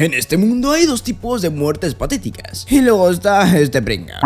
En este mundo hay dos tipos de muertes patéticas. Y luego está este pringa.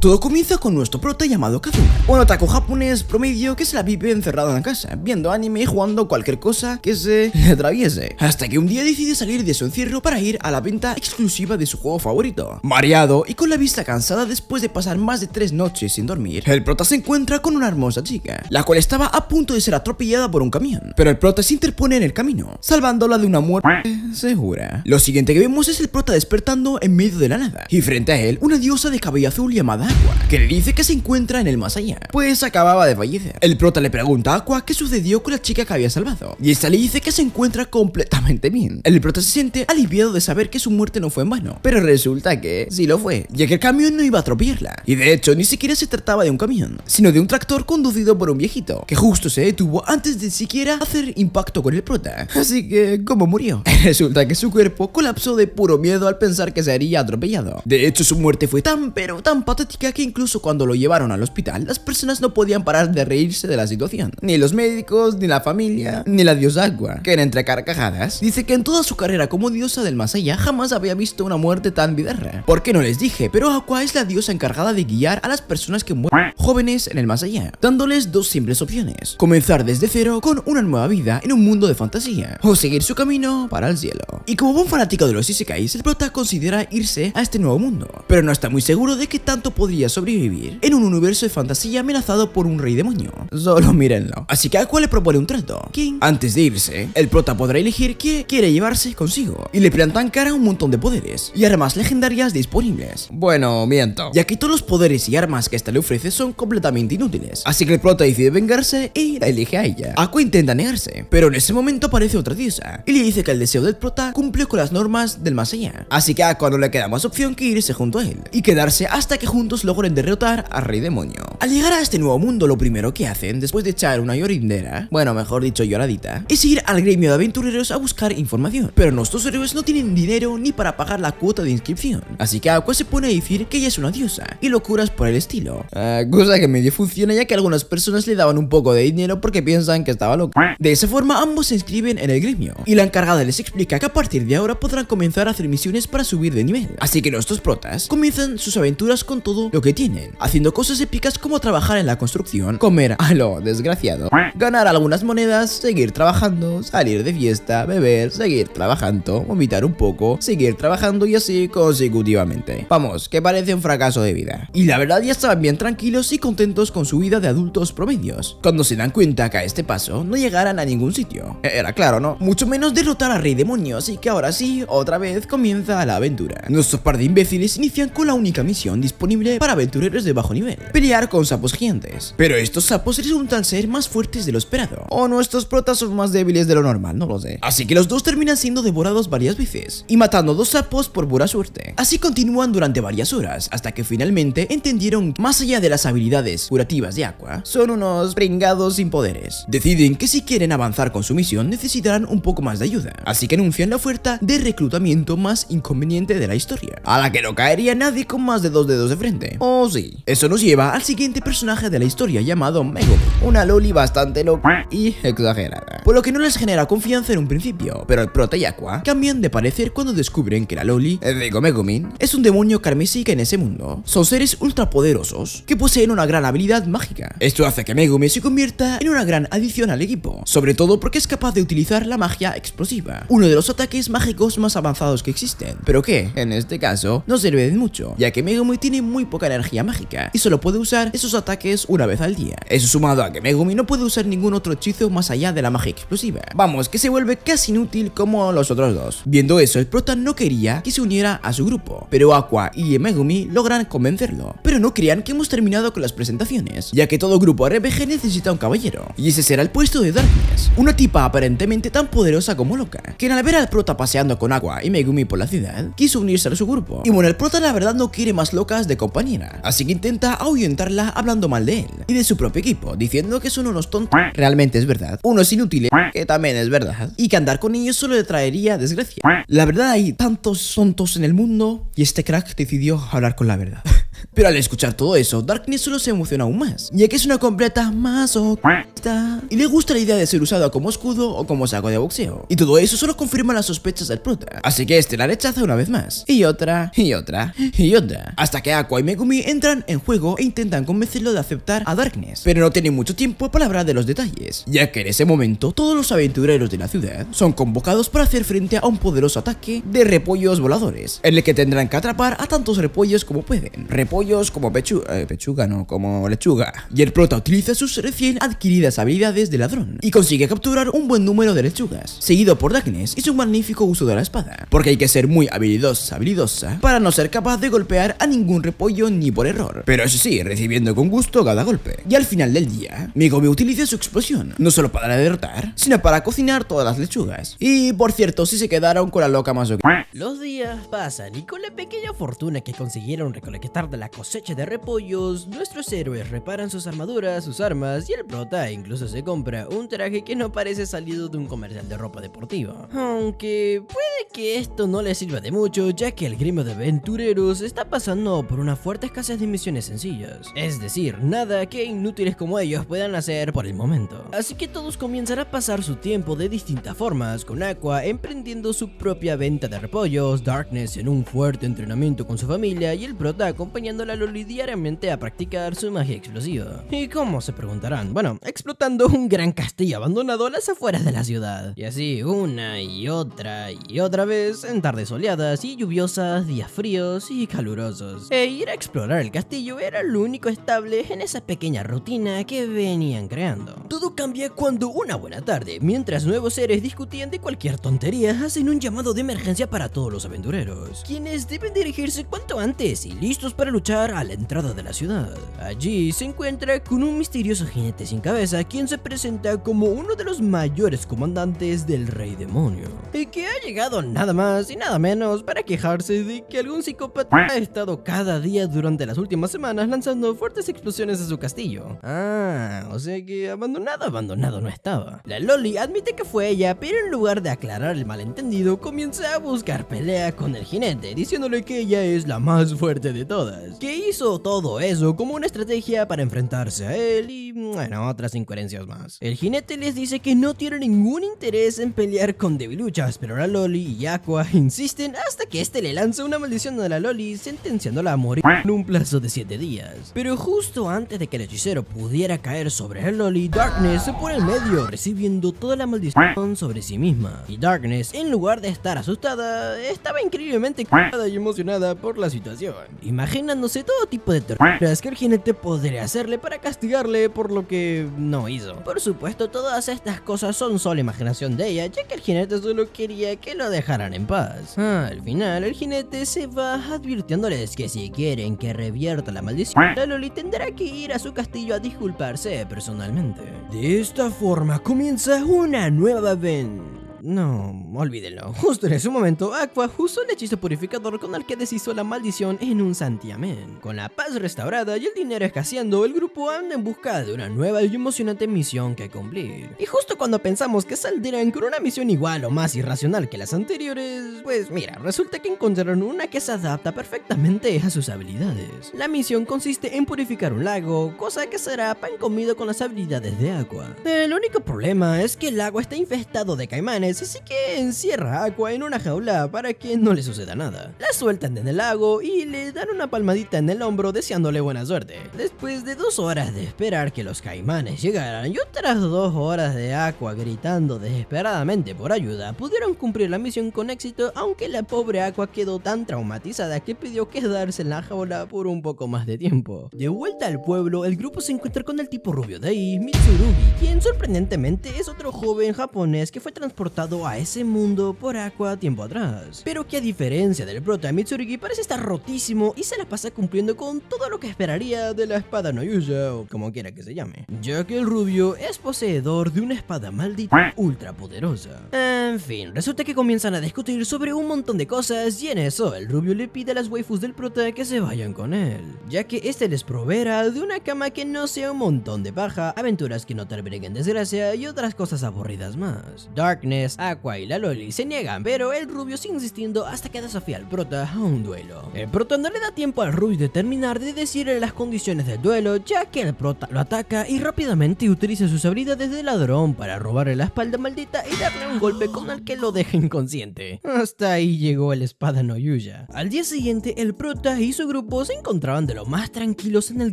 Todo comienza con nuestro prota llamado Kazuma, un otaku japonés promedio que se la vive encerrado en la casa, viendo anime y jugando cualquier cosa que se atraviese, hasta que un día decide salir de su encierro para ir a la venta exclusiva de su juego favorito. Mareado y con la vista cansada después de pasar más de tres noches sin dormir, el prota se encuentra con una hermosa chica, la cual estaba a punto de ser atropellada por un camión, pero el prota se interpone en el camino, salvándola de una muerte segura. Lo siguiente que vemos es el prota despertando en medio de la nada, y frente a él una diosa de cabello azul llamada que le dice que se encuentra en el más allá, pues acababa de fallecer. El prota le pregunta a Aqua qué sucedió con la chica que había salvado, y esta le dice que se encuentra completamente bien. El prota se siente aliviado de saber que su muerte no fue en vano, pero resulta que sí lo fue, ya que el camión no iba a atropellarla, y de hecho ni siquiera se trataba de un camión, sino de un tractor conducido por un viejito, que justo se detuvo antes de siquiera hacer impacto con el prota. Así que, ¿cómo murió? Resulta que su cuerpo colapsó de puro miedo al pensar que se haría atropellado. De hecho, su muerte fue tan pero tan patética que incluso cuando lo llevaron al hospital, las personas no podían parar de reírse de la situación. Ni los médicos, ni la familia, ni la diosa Aqua, que era entre carcajadas, dice que en toda su carrera como diosa del más allá jamás había visto una muerte tan bizarra. ¿Por qué no les dije? Pero Aqua es la diosa encargada de guiar a las personas que mueren jóvenes en el más allá, dándoles dos simples opciones. Comenzar desde cero con una nueva vida en un mundo de fantasía, o seguir su camino para el cielo. Y como buen fanático de los Isekais, el prota considera irse a este nuevo mundo, pero no está muy seguro de que tanto podría podría sobrevivir en un universo de fantasía amenazado por un rey demonio. Solo mírenlo. Así que Aqua le propone un trato. King, antes de irse, el prota podrá elegir qué quiere llevarse consigo. Y le plantan cara un montón de poderes y armas legendarias disponibles. Bueno, miento. Ya que todos los poderes y armas que esta le ofrece son completamente inútiles. Así que el prota decide vengarse y e la elige a ella. Aqua intenta negarse, pero en ese momento aparece otra diosa y le dice que el deseo del prota cumple con las normas del más allá. Así que a Aqua no le queda más opción que irse junto a él y quedarse hasta que juntos logren derrotar al Rey Demonio. Al llegar a este nuevo mundo, lo primero que hacen, después de echar una llorindera, bueno, mejor dicho lloradita, es ir al gremio de aventureros a buscar información. Pero nuestros héroes no tienen dinero ni para pagar la cuota de inscripción, así que Aqua se pone a decir que ella es una diosa y locuras por el estilo. Ah, cosa que medio funciona ya que algunas personas le daban un poco de dinero porque piensan que estaba loca. De esa forma, ambos se inscriben en el gremio y la encargada les explica que a partir de ahora podrán comenzar a hacer misiones para subir de nivel. Así que nuestros protas comienzan sus aventuras con todo lo que tienen, haciendo cosas épicas como trabajar en la construcción, comer a lo desgraciado, ganar algunas monedas, seguir trabajando, salir de fiesta, beber, seguir trabajando, vomitar un poco, seguir trabajando y así consecutivamente. Vamos, que parece un fracaso de vida. Y la verdad ya estaban bien tranquilos y contentos con su vida de adultos promedios, cuando se dan cuenta que a este paso no llegarán a ningún sitio. Era claro, ¿no? Mucho menos derrotar a Rey Demonios Así que ahora sí, otra vez comienza la aventura. Nuestros par de imbéciles inician con la única misión disponible para aventureros de bajo nivel, pelear con sapos gigantes. Pero estos sapos resultan ser más fuertes de lo esperado, o nuestros protas son más débiles de lo normal, no lo sé. Así que los dos terminan siendo devorados varias veces, y matando dos sapos por pura suerte. Así continúan durante varias horas, hasta que finalmente entendieron que más allá de las habilidades curativas de Aqua, son unos pringados sin poderes. Deciden que si quieren avanzar con su misión necesitarán un poco más de ayuda, así que anuncian la oferta de reclutamiento más inconveniente de la historia, a la que no caería nadie con más de dos dedos de frente. O Oh sí. Eso nos lleva al siguiente personaje de la historia llamado Megumi, una loli bastante loca y exagerada, por lo que no les genera confianza en un principio, pero el prota y Aqua cambian de parecer cuando descubren que la loli, eh, digo Megumi, es un demonio carmesí que en ese mundo son seres ultrapoderosos que poseen una gran habilidad mágica. Esto hace que Megumi se convierta en una gran adición al equipo, sobre todo porque es capaz de utilizar la magia explosiva, uno de los ataques mágicos más avanzados que existen, pero que, en este caso, no sirve de mucho, ya que Megumi tiene muy poca energía mágica y solo puede usar esos ataques una vez al día. Eso sumado a que Megumi no puede usar ningún otro hechizo más allá de la magia explosiva. Vamos, que se vuelve casi inútil como los otros dos. Viendo eso, el prota no quería que se uniera a su grupo, pero Aqua y Megumi logran convencerlo. Pero no crean que hemos terminado con las presentaciones, ya que todo grupo RPG necesita un caballero, y ese será el puesto de Darkness, una tipa aparentemente tan poderosa como loca, que al ver al prota paseando con Aqua y Megumi por la ciudad, quiso unirse a su grupo. Y bueno, el prota la verdad no quiere más locas de compañía así que intenta ahuyentarla hablando mal de él y de su propio equipo, diciendo que son unos tontos, realmente es verdad, unos inútiles, que también es verdad, y que andar con ellos solo le traería desgracia. La verdad hay tantos tontos en el mundo y este crack decidió hablar con la verdad. Pero al escuchar todo eso, Darkness solo se emociona aún más, ya que es una completa masoquista y le gusta la idea de ser usada como escudo o como saco de boxeo. Y todo eso solo confirma las sospechas del prota, así que este la rechaza una vez más, y otra, y otra, y otra, hasta que Aqua y Megumi entran en juego e intentan convencerlo de aceptar a Darkness, pero no tienen mucho tiempo para hablar de los detalles, ya que en ese momento todos los aventureros de la ciudad son convocados para hacer frente a un poderoso ataque de repollos voladores, en el que tendrán que atrapar a tantos repollos como pueden pollos como eh, pechuga, no, como lechuga. Y el prota utiliza sus recién adquiridas habilidades de ladrón y consigue capturar un buen número de lechugas, seguido por Dagnes y su magnífico uso de la espada, porque hay que ser muy habilidosa, habilidosa, para no ser capaz de golpear a ningún repollo ni por error, pero eso sí, recibiendo con gusto cada golpe. Y al final del día, Megumi utiliza su explosión, no solo para derrotar, sino para cocinar todas las lechugas. Y por cierto, si se quedaron con la loca más Los días pasan y con la pequeña fortuna que consiguieron recolectar de la cosecha de repollos, nuestros héroes reparan sus armaduras, sus armas y el prota incluso se compra un traje que no parece salido de un comercial de ropa deportiva. Aunque puede que esto no le sirva de mucho ya que el gremio de aventureros está pasando por una fuerte escasez de misiones sencillas. Es decir, nada que inútiles como ellos puedan hacer por el momento. Así que todos comenzarán a pasar su tiempo de distintas formas con Aqua emprendiendo su propia venta de repollos, Darkness en un fuerte entrenamiento con su familia y el prota acompañando la Loli diariamente a practicar su magia explosiva. ¿Y cómo se preguntarán? Bueno, explotando un gran castillo abandonado a las afueras de la ciudad. Y así una y otra y otra vez en tardes soleadas y lluviosas, días fríos y calurosos. E ir a explorar el castillo era lo único estable en esa pequeña rutina que venían creando. Todo cambia cuando una buena tarde, mientras nuevos seres discutían de cualquier tontería, hacen un llamado de emergencia para todos los aventureros, quienes deben dirigirse cuanto antes y listos para luchar a la entrada de la ciudad. Allí se encuentra con un misterioso jinete sin cabeza quien se presenta como uno de los mayores comandantes del Rey Demonio y que ha llegado nada más y nada menos para quejarse de que algún psicópata ha estado cada día durante las últimas semanas lanzando fuertes explosiones a su castillo. Ah, o sea que abandonado, abandonado no estaba. La Loli admite que fue ella, pero en lugar de aclarar el malentendido, comienza a buscar pelea con el jinete, diciéndole que ella es la más fuerte de todas que hizo todo eso como una estrategia para enfrentarse a él y, bueno, otras incoherencias más. El jinete les dice que no tiene ningún interés en pelear con Debiluchas, pero la Loli y Aqua insisten hasta que este le lanza una maldición a la Loli, sentenciándola a morir en un plazo de 7 días. Pero justo antes de que el hechicero pudiera caer sobre la Loli, Darkness se pone en medio, recibiendo toda la maldición sobre sí misma. Y Darkness, en lugar de estar asustada, estaba increíblemente y emocionada por la situación. Imagina todo tipo de torturas que el jinete podría hacerle para castigarle por lo que no hizo. Por supuesto, todas estas cosas son solo imaginación de ella, ya que el jinete solo quería que lo dejaran en paz. al final, el jinete se va advirtiéndoles que si quieren que revierta la maldición, la Loli tendrá que ir a su castillo a disculparse personalmente. De esta forma comienza una nueva aventura no, olvídenlo. Justo en ese momento, Aqua usó el hechizo purificador con el que deshizo la maldición en un santiamén. Con la paz restaurada y el dinero escaseando, el grupo anda en busca de una nueva y emocionante misión que cumplir. Y justo cuando pensamos que saldrán con una misión igual o más irracional que las anteriores, pues mira, resulta que encontraron una que se adapta perfectamente a sus habilidades. La misión consiste en purificar un lago, cosa que será pan comido con las habilidades de Aqua. El único problema es que el lago está infestado de caimanes así que encierra a Aqua en una jaula para que no le suceda nada. La sueltan en el lago y le dan una palmadita en el hombro deseándole buena suerte. Después de dos horas de esperar que los caimanes llegaran y otras dos horas de Aqua gritando desesperadamente por ayuda, pudieron cumplir la misión con éxito, aunque la pobre Aqua quedó tan traumatizada que pidió quedarse en la jaula por un poco más de tiempo. De vuelta al pueblo, el grupo se encuentra con el tipo rubio de ahí, Mitsurugi, quien sorprendentemente es otro joven japonés que fue transportado a ese mundo por Aqua tiempo atrás, pero que a diferencia del prota Mitsurugi parece estar rotísimo y se la pasa cumpliendo con todo lo que esperaría de la espada Noyuya o como quiera que se llame, ya que el rubio es poseedor de una espada maldita ultra poderosa. En fin, resulta que comienzan a discutir sobre un montón de cosas y en eso el rubio le pide a las waifus del prota que se vayan con él, ya que este les proveerá de una cama que no sea un montón de paja, aventuras que no terminen en desgracia y otras cosas aburridas más. Darkness Aqua y la Loli se niegan, pero el Rubio sigue insistiendo hasta que desafía al prota a un duelo. El prota no le da tiempo al Rubio de terminar de decirle las condiciones del duelo, ya que el prota lo ataca y rápidamente utiliza sus habilidades de ladrón para robarle la espalda maldita y darle un golpe con el que lo deja inconsciente. Hasta ahí llegó el espada no Yuya. Al día siguiente, el prota y su grupo se encontraban de lo más tranquilos en el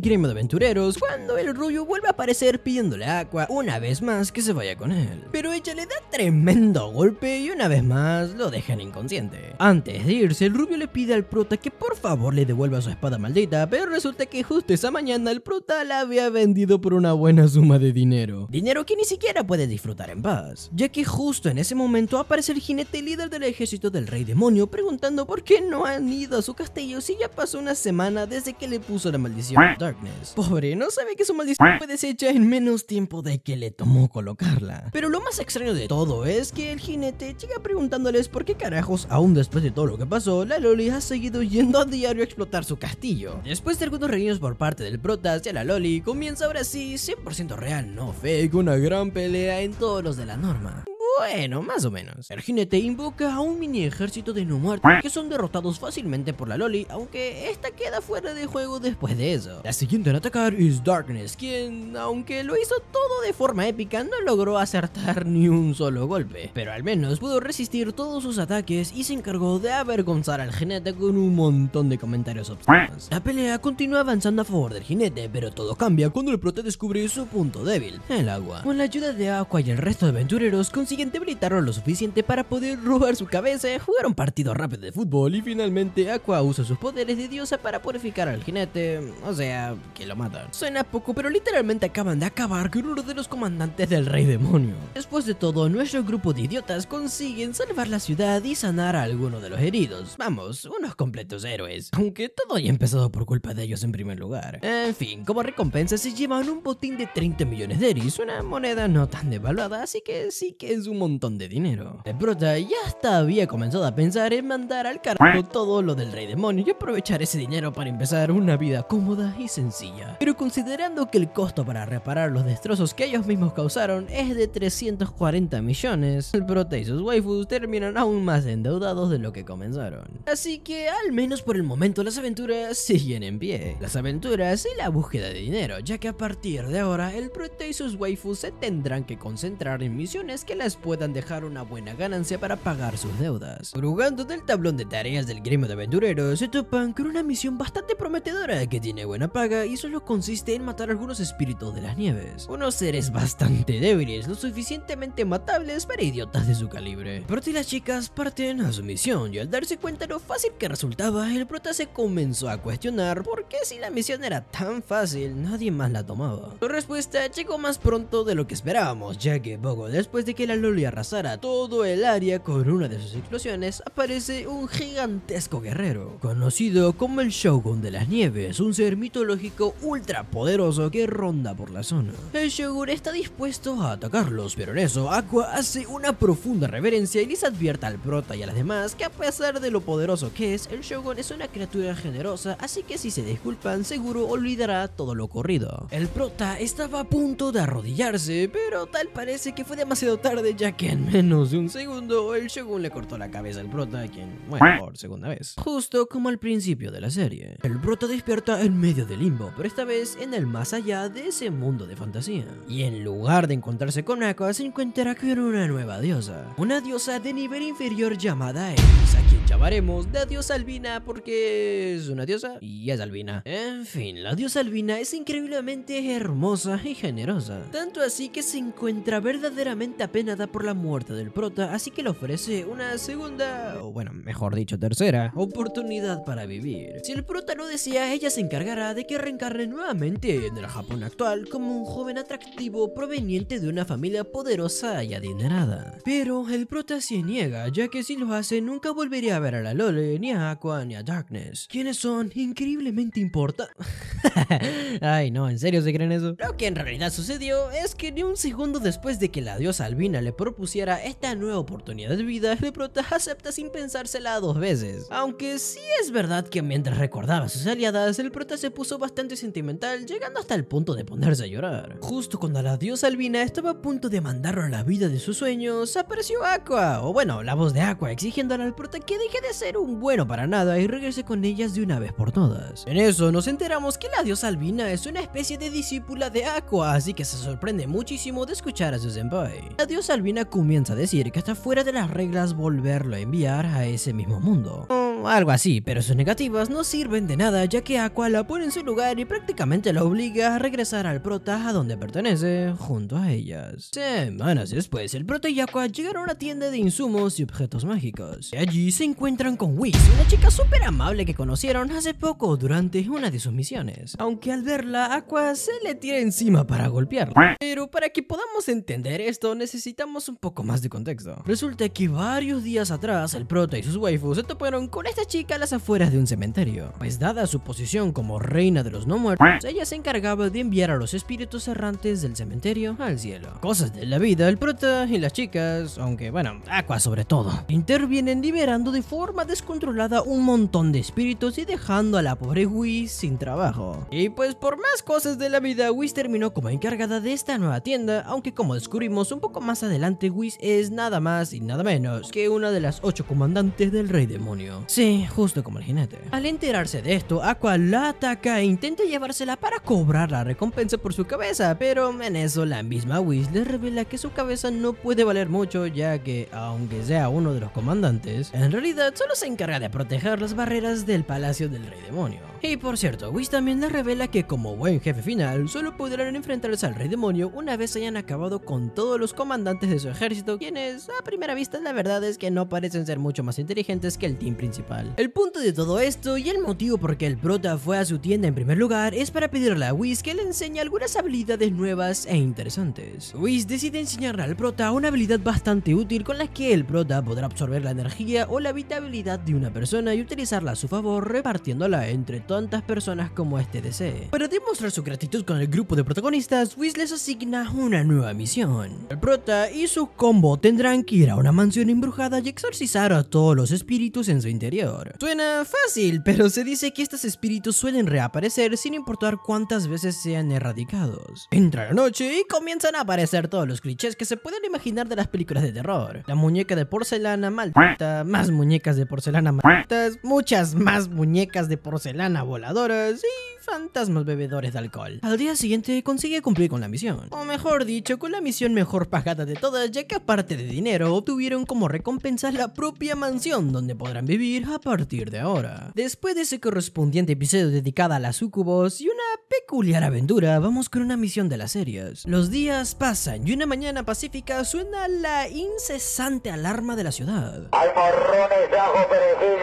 gremio de aventureros cuando el Rubio vuelve a aparecer pidiéndole a Aqua una vez más que se vaya con él. Pero ella le da tremendo golpe y una vez más lo dejan inconsciente. Antes de irse, el rubio le pide al prota que por favor le devuelva su espada maldita, pero resulta que justo esa mañana el prota la había vendido por una buena suma de dinero. Dinero que ni siquiera puede disfrutar en paz, ya que justo en ese momento aparece el jinete líder del ejército del rey demonio preguntando por qué no han ido a su castillo si ya pasó una semana desde que le puso la maldición a Darkness. Pobre, no sabe que su maldición fue deshecha en menos tiempo de que le tomó colocarla. Pero lo más extraño de todo es que el jinete llega preguntándoles por qué carajos, aún después de todo lo que pasó, la Loli ha seguido yendo a diario a explotar su castillo. Después de algunos reinos por parte del prota Ya la Loli, comienza ahora sí, 100% real, no fake, una gran pelea en todos los de la norma. Bueno, más o menos. El jinete invoca a un mini ejército de no muertos que son derrotados fácilmente por la Loli, aunque esta queda fuera de juego después de eso. La siguiente en atacar es Darkness, quien, aunque lo hizo todo de forma épica, no logró acertar ni un solo golpe, pero al menos pudo resistir todos sus ataques y se encargó de avergonzar al jinete con un montón de comentarios obscenos. La pelea continúa avanzando a favor del jinete, pero todo cambia cuando el prota descubre su punto débil, el agua. Con la ayuda de Aqua y el resto de aventureros consiguen debilitaron lo suficiente para poder robar su cabeza, jugar un partido rápido de fútbol y finalmente Aqua usa sus poderes de diosa para purificar al jinete, o sea, que lo matan. Suena poco, pero literalmente acaban de acabar con uno de los comandantes del rey demonio. Después de todo, nuestro grupo de idiotas consiguen salvar la ciudad y sanar a alguno de los heridos. Vamos, unos completos héroes, aunque todo haya empezado por culpa de ellos en primer lugar. En fin, como recompensa se llevan un botín de 30 millones de eris, una moneda no tan devaluada, así que sí que es un montón de dinero. El prota ya hasta había comenzado a pensar en mandar al carajo todo lo del rey demonio y aprovechar ese dinero para empezar una vida cómoda y sencilla. Pero considerando que el costo para reparar los destrozos que ellos mismos causaron es de 340 millones, el prota y sus waifus terminan aún más endeudados de lo que comenzaron. Así que al menos por el momento las aventuras siguen en pie. Las aventuras y la búsqueda de dinero, ya que a partir de ahora el prota y sus waifus se tendrán que concentrar en misiones que las puedan dejar una buena ganancia para pagar sus deudas. Brugando del tablón de tareas del gremio de aventureros, se topan con una misión bastante prometedora que tiene buena paga y solo consiste en matar algunos espíritus de las nieves, unos seres bastante débiles, lo suficientemente matables para idiotas de su calibre. Pero las chicas parten a su misión y al darse cuenta lo fácil que resultaba, el prota se comenzó a cuestionar por qué si la misión era tan fácil, nadie más la tomaba. Su respuesta llegó más pronto de lo que esperábamos, ya que poco después de que la y a todo el área con una de sus explosiones, aparece un gigantesco guerrero, conocido como el Shogun de las Nieves, un ser mitológico ultra poderoso que ronda por la zona. El Shogun está dispuesto a atacarlos, pero en eso Aqua hace una profunda reverencia y les advierte al prota y a las demás que a pesar de lo poderoso que es, el Shogun es una criatura generosa, así que si se disculpan seguro olvidará todo lo ocurrido. El prota estaba a punto de arrodillarse, pero tal parece que fue demasiado tarde ya que en menos de un segundo el Shogun le cortó la cabeza al prota, quien, bueno, por segunda vez. Justo como al principio de la serie. El prota despierta en medio del limbo, pero esta vez en el más allá de ese mundo de fantasía. Y en lugar de encontrarse con Aqua, se encuentra con una nueva diosa. Una diosa de nivel inferior llamada Eris, a quien llamaremos la diosa albina porque es una diosa y es albina. En fin, la diosa albina es increíblemente hermosa y generosa. Tanto así que se encuentra verdaderamente apenada por la muerte del prota, así que le ofrece una segunda, o bueno, mejor dicho, tercera, oportunidad para vivir. Si el prota lo decía, ella se encargará de que reencarne nuevamente en el Japón actual como un joven atractivo proveniente de una familia poderosa y adinerada. Pero el prota se niega, ya que si lo hace nunca volvería a ver a la Lole, ni a Aqua, ni a Darkness, quienes son increíblemente importantes. Ay no, ¿en serio se creen eso? Lo que en realidad sucedió es que ni un segundo después de que la diosa albina le propusiera esta nueva oportunidad de vida, el prota acepta sin pensársela dos veces. Aunque sí es verdad que mientras recordaba a sus aliadas, el prota se puso bastante sentimental, llegando hasta el punto de ponerse a llorar. Justo cuando la diosa albina estaba a punto de mandarlo a la vida de sus sueños, apareció Aqua, o bueno, la voz de Aqua, exigiéndole al prota que deje de ser un bueno para nada y regrese con ellas de una vez por todas. En eso nos enteramos que la diosa albina es una especie de discípula de Aqua, así que se sorprende muchísimo de escuchar a su senpai. La diosa albina comienza a decir que está fuera de las reglas volverlo a enviar a ese mismo mundo. O algo así, pero sus negativas no sirven de nada ya que Aqua la pone en su lugar y prácticamente la obliga a regresar al prota a donde pertenece, junto a ellas. Semanas después, el prota y Aqua llegaron a una tienda de insumos y objetos mágicos. allí se encuentran con Whis, una chica súper amable que conocieron hace poco durante una de sus misiones. Aunque al verla, Aqua se le tira encima para golpearla. Pero para que podamos entender esto, necesitamos un poco más de contexto. Resulta que varios días atrás, el prota y sus waifus se toparon con esta chica a las afueras de un cementerio. Pues dada su posición como reina de los no muertos, ella se encargaba de enviar a los espíritus errantes del cementerio al cielo. Cosas de la vida, el prota y las chicas, aunque bueno, Aqua sobre todo, intervienen liberando de forma descontrolada un montón de espíritus y dejando a la pobre Whis sin trabajo. Y pues por más cosas de la vida, Whis terminó como encargada de esta nueva tienda, aunque como descubrimos un poco más adelante, Whis es nada más y nada menos que una de las ocho comandantes del Rey Demonio. Sí, justo como el jinete. Al enterarse de esto, Aqua la ataca e intenta llevársela para cobrar la recompensa por su cabeza, pero en eso la misma Whis le revela que su cabeza no puede valer mucho ya que, aunque sea uno de los comandantes, en realidad solo se encarga de proteger las barreras del Palacio del Rey Demonio. Y por cierto, Whis también les revela que como buen jefe final, solo podrán enfrentarse al rey demonio una vez hayan acabado con todos los comandantes de su ejército, quienes a primera vista la verdad es que no parecen ser mucho más inteligentes que el team principal. El punto de todo esto y el motivo por qué el prota fue a su tienda en primer lugar es para pedirle a Whis que le enseñe algunas habilidades nuevas e interesantes. Whis decide enseñarle al prota una habilidad bastante útil con la que el prota podrá absorber la energía o la habitabilidad de una persona y utilizarla a su favor repartiéndola entre todos tantas personas como este desee. Para demostrar su gratitud con el grupo de protagonistas, Whis les asigna una nueva misión. El prota y su combo tendrán que ir a una mansión embrujada y exorcizar a todos los espíritus en su interior. Suena fácil, pero se dice que estos espíritus suelen reaparecer sin importar cuántas veces sean erradicados. Entra la noche y comienzan a aparecer todos los clichés que se pueden imaginar de las películas de terror. La muñeca de porcelana maldita, más muñecas de porcelana malditas, muchas más muñecas de porcelana voladoras y fantasmas bebedores de alcohol. Al día siguiente consigue cumplir con la misión. O mejor dicho, con la misión mejor pagada de todas, ya que aparte de dinero, obtuvieron como recompensa la propia mansión donde podrán vivir a partir de ahora. Después de ese correspondiente episodio dedicado a las sucubos y una peculiar aventura, vamos con una misión de las series. Los días pasan y una mañana pacífica suena la incesante alarma de la ciudad. Hay morrones, ajo,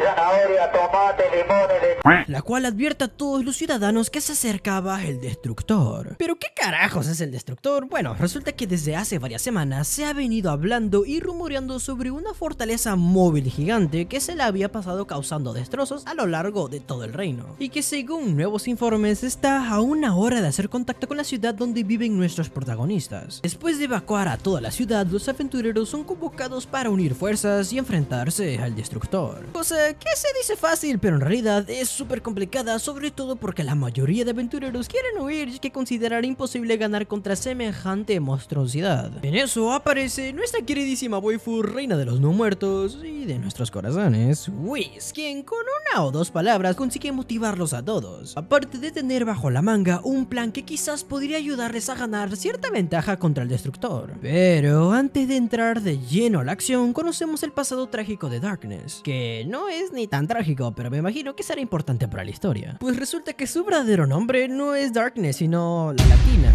zanahoria, tomate, limones, La cual Advierta a todos los ciudadanos que se acercaba el destructor. Pero ¿qué carajos es el destructor? Bueno, resulta que desde hace varias semanas se ha venido hablando y rumoreando sobre una fortaleza móvil gigante que se la había pasado causando destrozos a lo largo de todo el reino, y que según nuevos informes está a una hora de hacer contacto con la ciudad donde viven nuestros protagonistas. Después de evacuar a toda la ciudad, los aventureros son convocados para unir fuerzas y enfrentarse al destructor. Cosa que se dice fácil, pero en realidad es súper complicado sobre todo porque la mayoría de aventureros quieren huir y que considerar imposible ganar contra semejante monstruosidad. En eso aparece nuestra queridísima waifu, reina de los no muertos y de nuestros corazones, Whis, quien con una o dos palabras consigue motivarlos a todos, aparte de tener bajo la manga un plan que quizás podría ayudarles a ganar cierta ventaja contra el destructor. Pero antes de entrar de lleno a la acción, conocemos el pasado trágico de Darkness, que no es ni tan trágico, pero me imagino que será importante para la historia. Pues resulta que su verdadero nombre no es Darkness, sino la latina.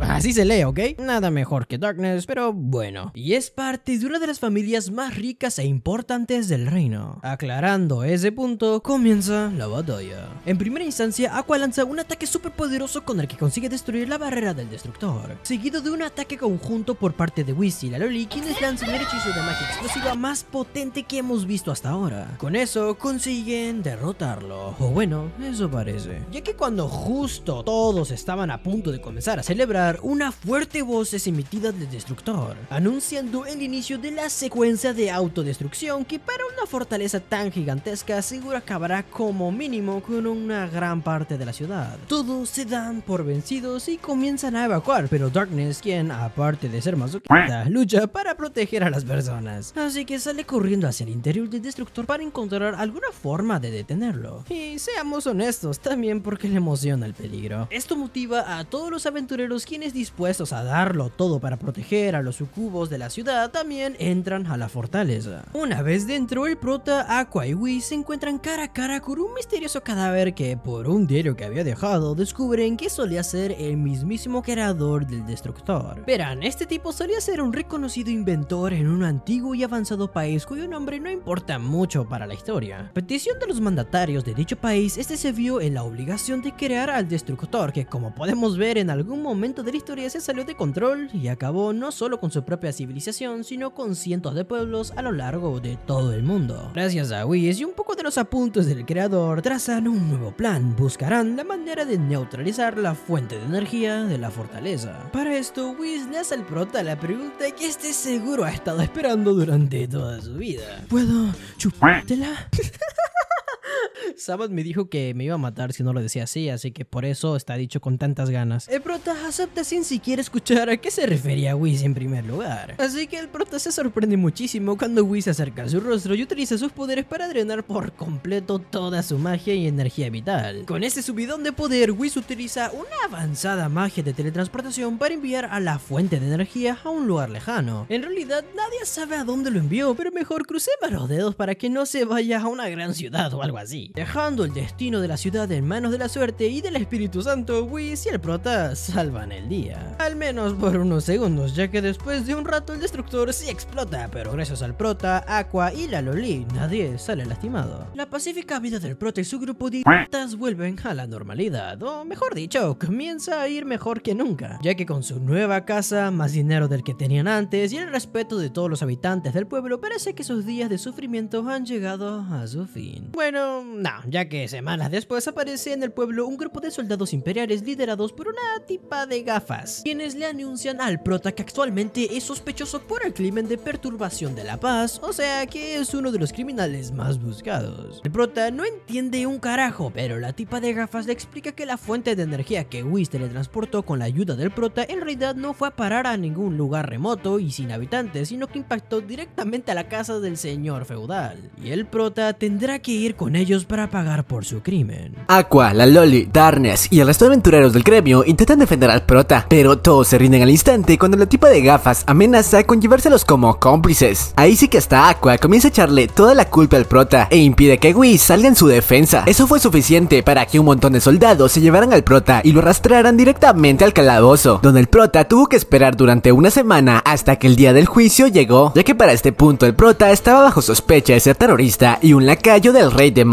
Así se lee, ¿ok? Nada mejor que Darkness, pero bueno. Y es parte de una de las familias más ricas e importantes del reino. Aclarando ese punto, comienza la batalla. En primera instancia, Aqua lanza un ataque poderoso con el que consigue destruir la barrera del destructor. Seguido de un ataque conjunto por parte de Whis y la Loli, quienes lanzan el hechizo de magia explosiva más potente que hemos visto hasta ahora. Con eso, consiguen derrotarlo. O bueno, eso parece. Ya que cuando justo todos estaban a punto de comenzar a celebrar, una fuerte voz es emitida del destructor, anunciando el inicio de la secuencia de autodestrucción que para una fortaleza tan gigantesca seguro acabará como mínimo con una gran parte de la ciudad. Todos se dan por vencidos y comienzan a evacuar, pero Darkness, quien aparte de ser más masoquista, lucha para proteger a las personas. Así que sale corriendo hacia el interior del destructor para encontrar alguna forma de detenerlo. Y seamos honestos, también porque le emociona el peligro. Esto motiva a todos los aventureros quienes dispuestos a darlo todo para proteger a los sucubos de la ciudad también entran a la fortaleza. Una vez dentro, el prota, Aqua y Wii se encuentran cara a cara con un misterioso cadáver que, por un diario que había dejado, descubren que solía ser el mismísimo creador del Destructor. Verán, este tipo solía ser un reconocido inventor en un antiguo y avanzado país cuyo nombre no importa mucho para la historia. Petición de los mandatarios de dicho país este se vio en la obligación de crear al Destructor, que como podemos ver en algún momento de la historia se salió de control y acabó no solo con su propia civilización, sino con cientos de pueblos a lo largo de todo el mundo. Gracias a Whis y un poco de los apuntes del creador, trazan un nuevo plan, buscarán la manera de neutralizar la fuente de energía de la fortaleza. Para esto, Whis le hace al prota la pregunta que este seguro ha estado esperando durante toda su vida. ¿Puedo chupártela? Sabat me dijo que me iba a matar si no lo decía así, así que por eso está dicho con tantas ganas. El prota acepta sin siquiera escuchar a qué se refería Whis en primer lugar. Así que el prota se sorprende muchísimo cuando Whis acerca su rostro y utiliza sus poderes para drenar por completo toda su magia y energía vital. Con ese subidón de poder, Whis utiliza una avanzada magia de teletransportación para enviar a la fuente de energía a un lugar lejano. En realidad, nadie sabe a dónde lo envió, pero mejor crucemos los dedos para que no se vaya a una gran ciudad o algo así. Dejando el destino de la ciudad en manos de la suerte y del Espíritu Santo, Whis y el prota salvan el día. Al menos por unos segundos, ya que después de un rato el destructor sí explota, pero gracias al prota, Aqua y la Loli, nadie sale lastimado. La pacífica vida del prota y su grupo de protas vuelven a la normalidad, o mejor dicho, comienza a ir mejor que nunca, ya que con su nueva casa, más dinero del que tenían antes y el respeto de todos los habitantes del pueblo, parece que sus días de sufrimiento han llegado a su fin. Bueno, no, ya que semanas después aparece en el pueblo un grupo de soldados imperiales liderados por una tipa de gafas, quienes le anuncian al prota que actualmente es sospechoso por el crimen de perturbación de la paz, o sea que es uno de los criminales más buscados. El prota no entiende un carajo, pero la tipa de gafas le explica que la fuente de energía que le transportó con la ayuda del prota en realidad no fue a parar a ningún lugar remoto y sin habitantes, sino que impactó directamente a la casa del señor feudal. Y el prota tendrá que ir con él ellos para pagar por su crimen. Aqua, la Loli, Darkness y el resto de aventureros del gremio intentan defender al prota, pero todos se rinden al instante cuando la tipa de gafas amenaza con llevárselos como cómplices. Ahí sí que hasta Aqua comienza a echarle toda la culpa al prota e impide que Whis salga en su defensa. Eso fue suficiente para que un montón de soldados se llevaran al prota y lo arrastraran directamente al calabozo, donde el prota tuvo que esperar durante una semana hasta que el día del juicio llegó, ya que para este punto el prota estaba bajo sospecha de ser terrorista y un lacayo del rey de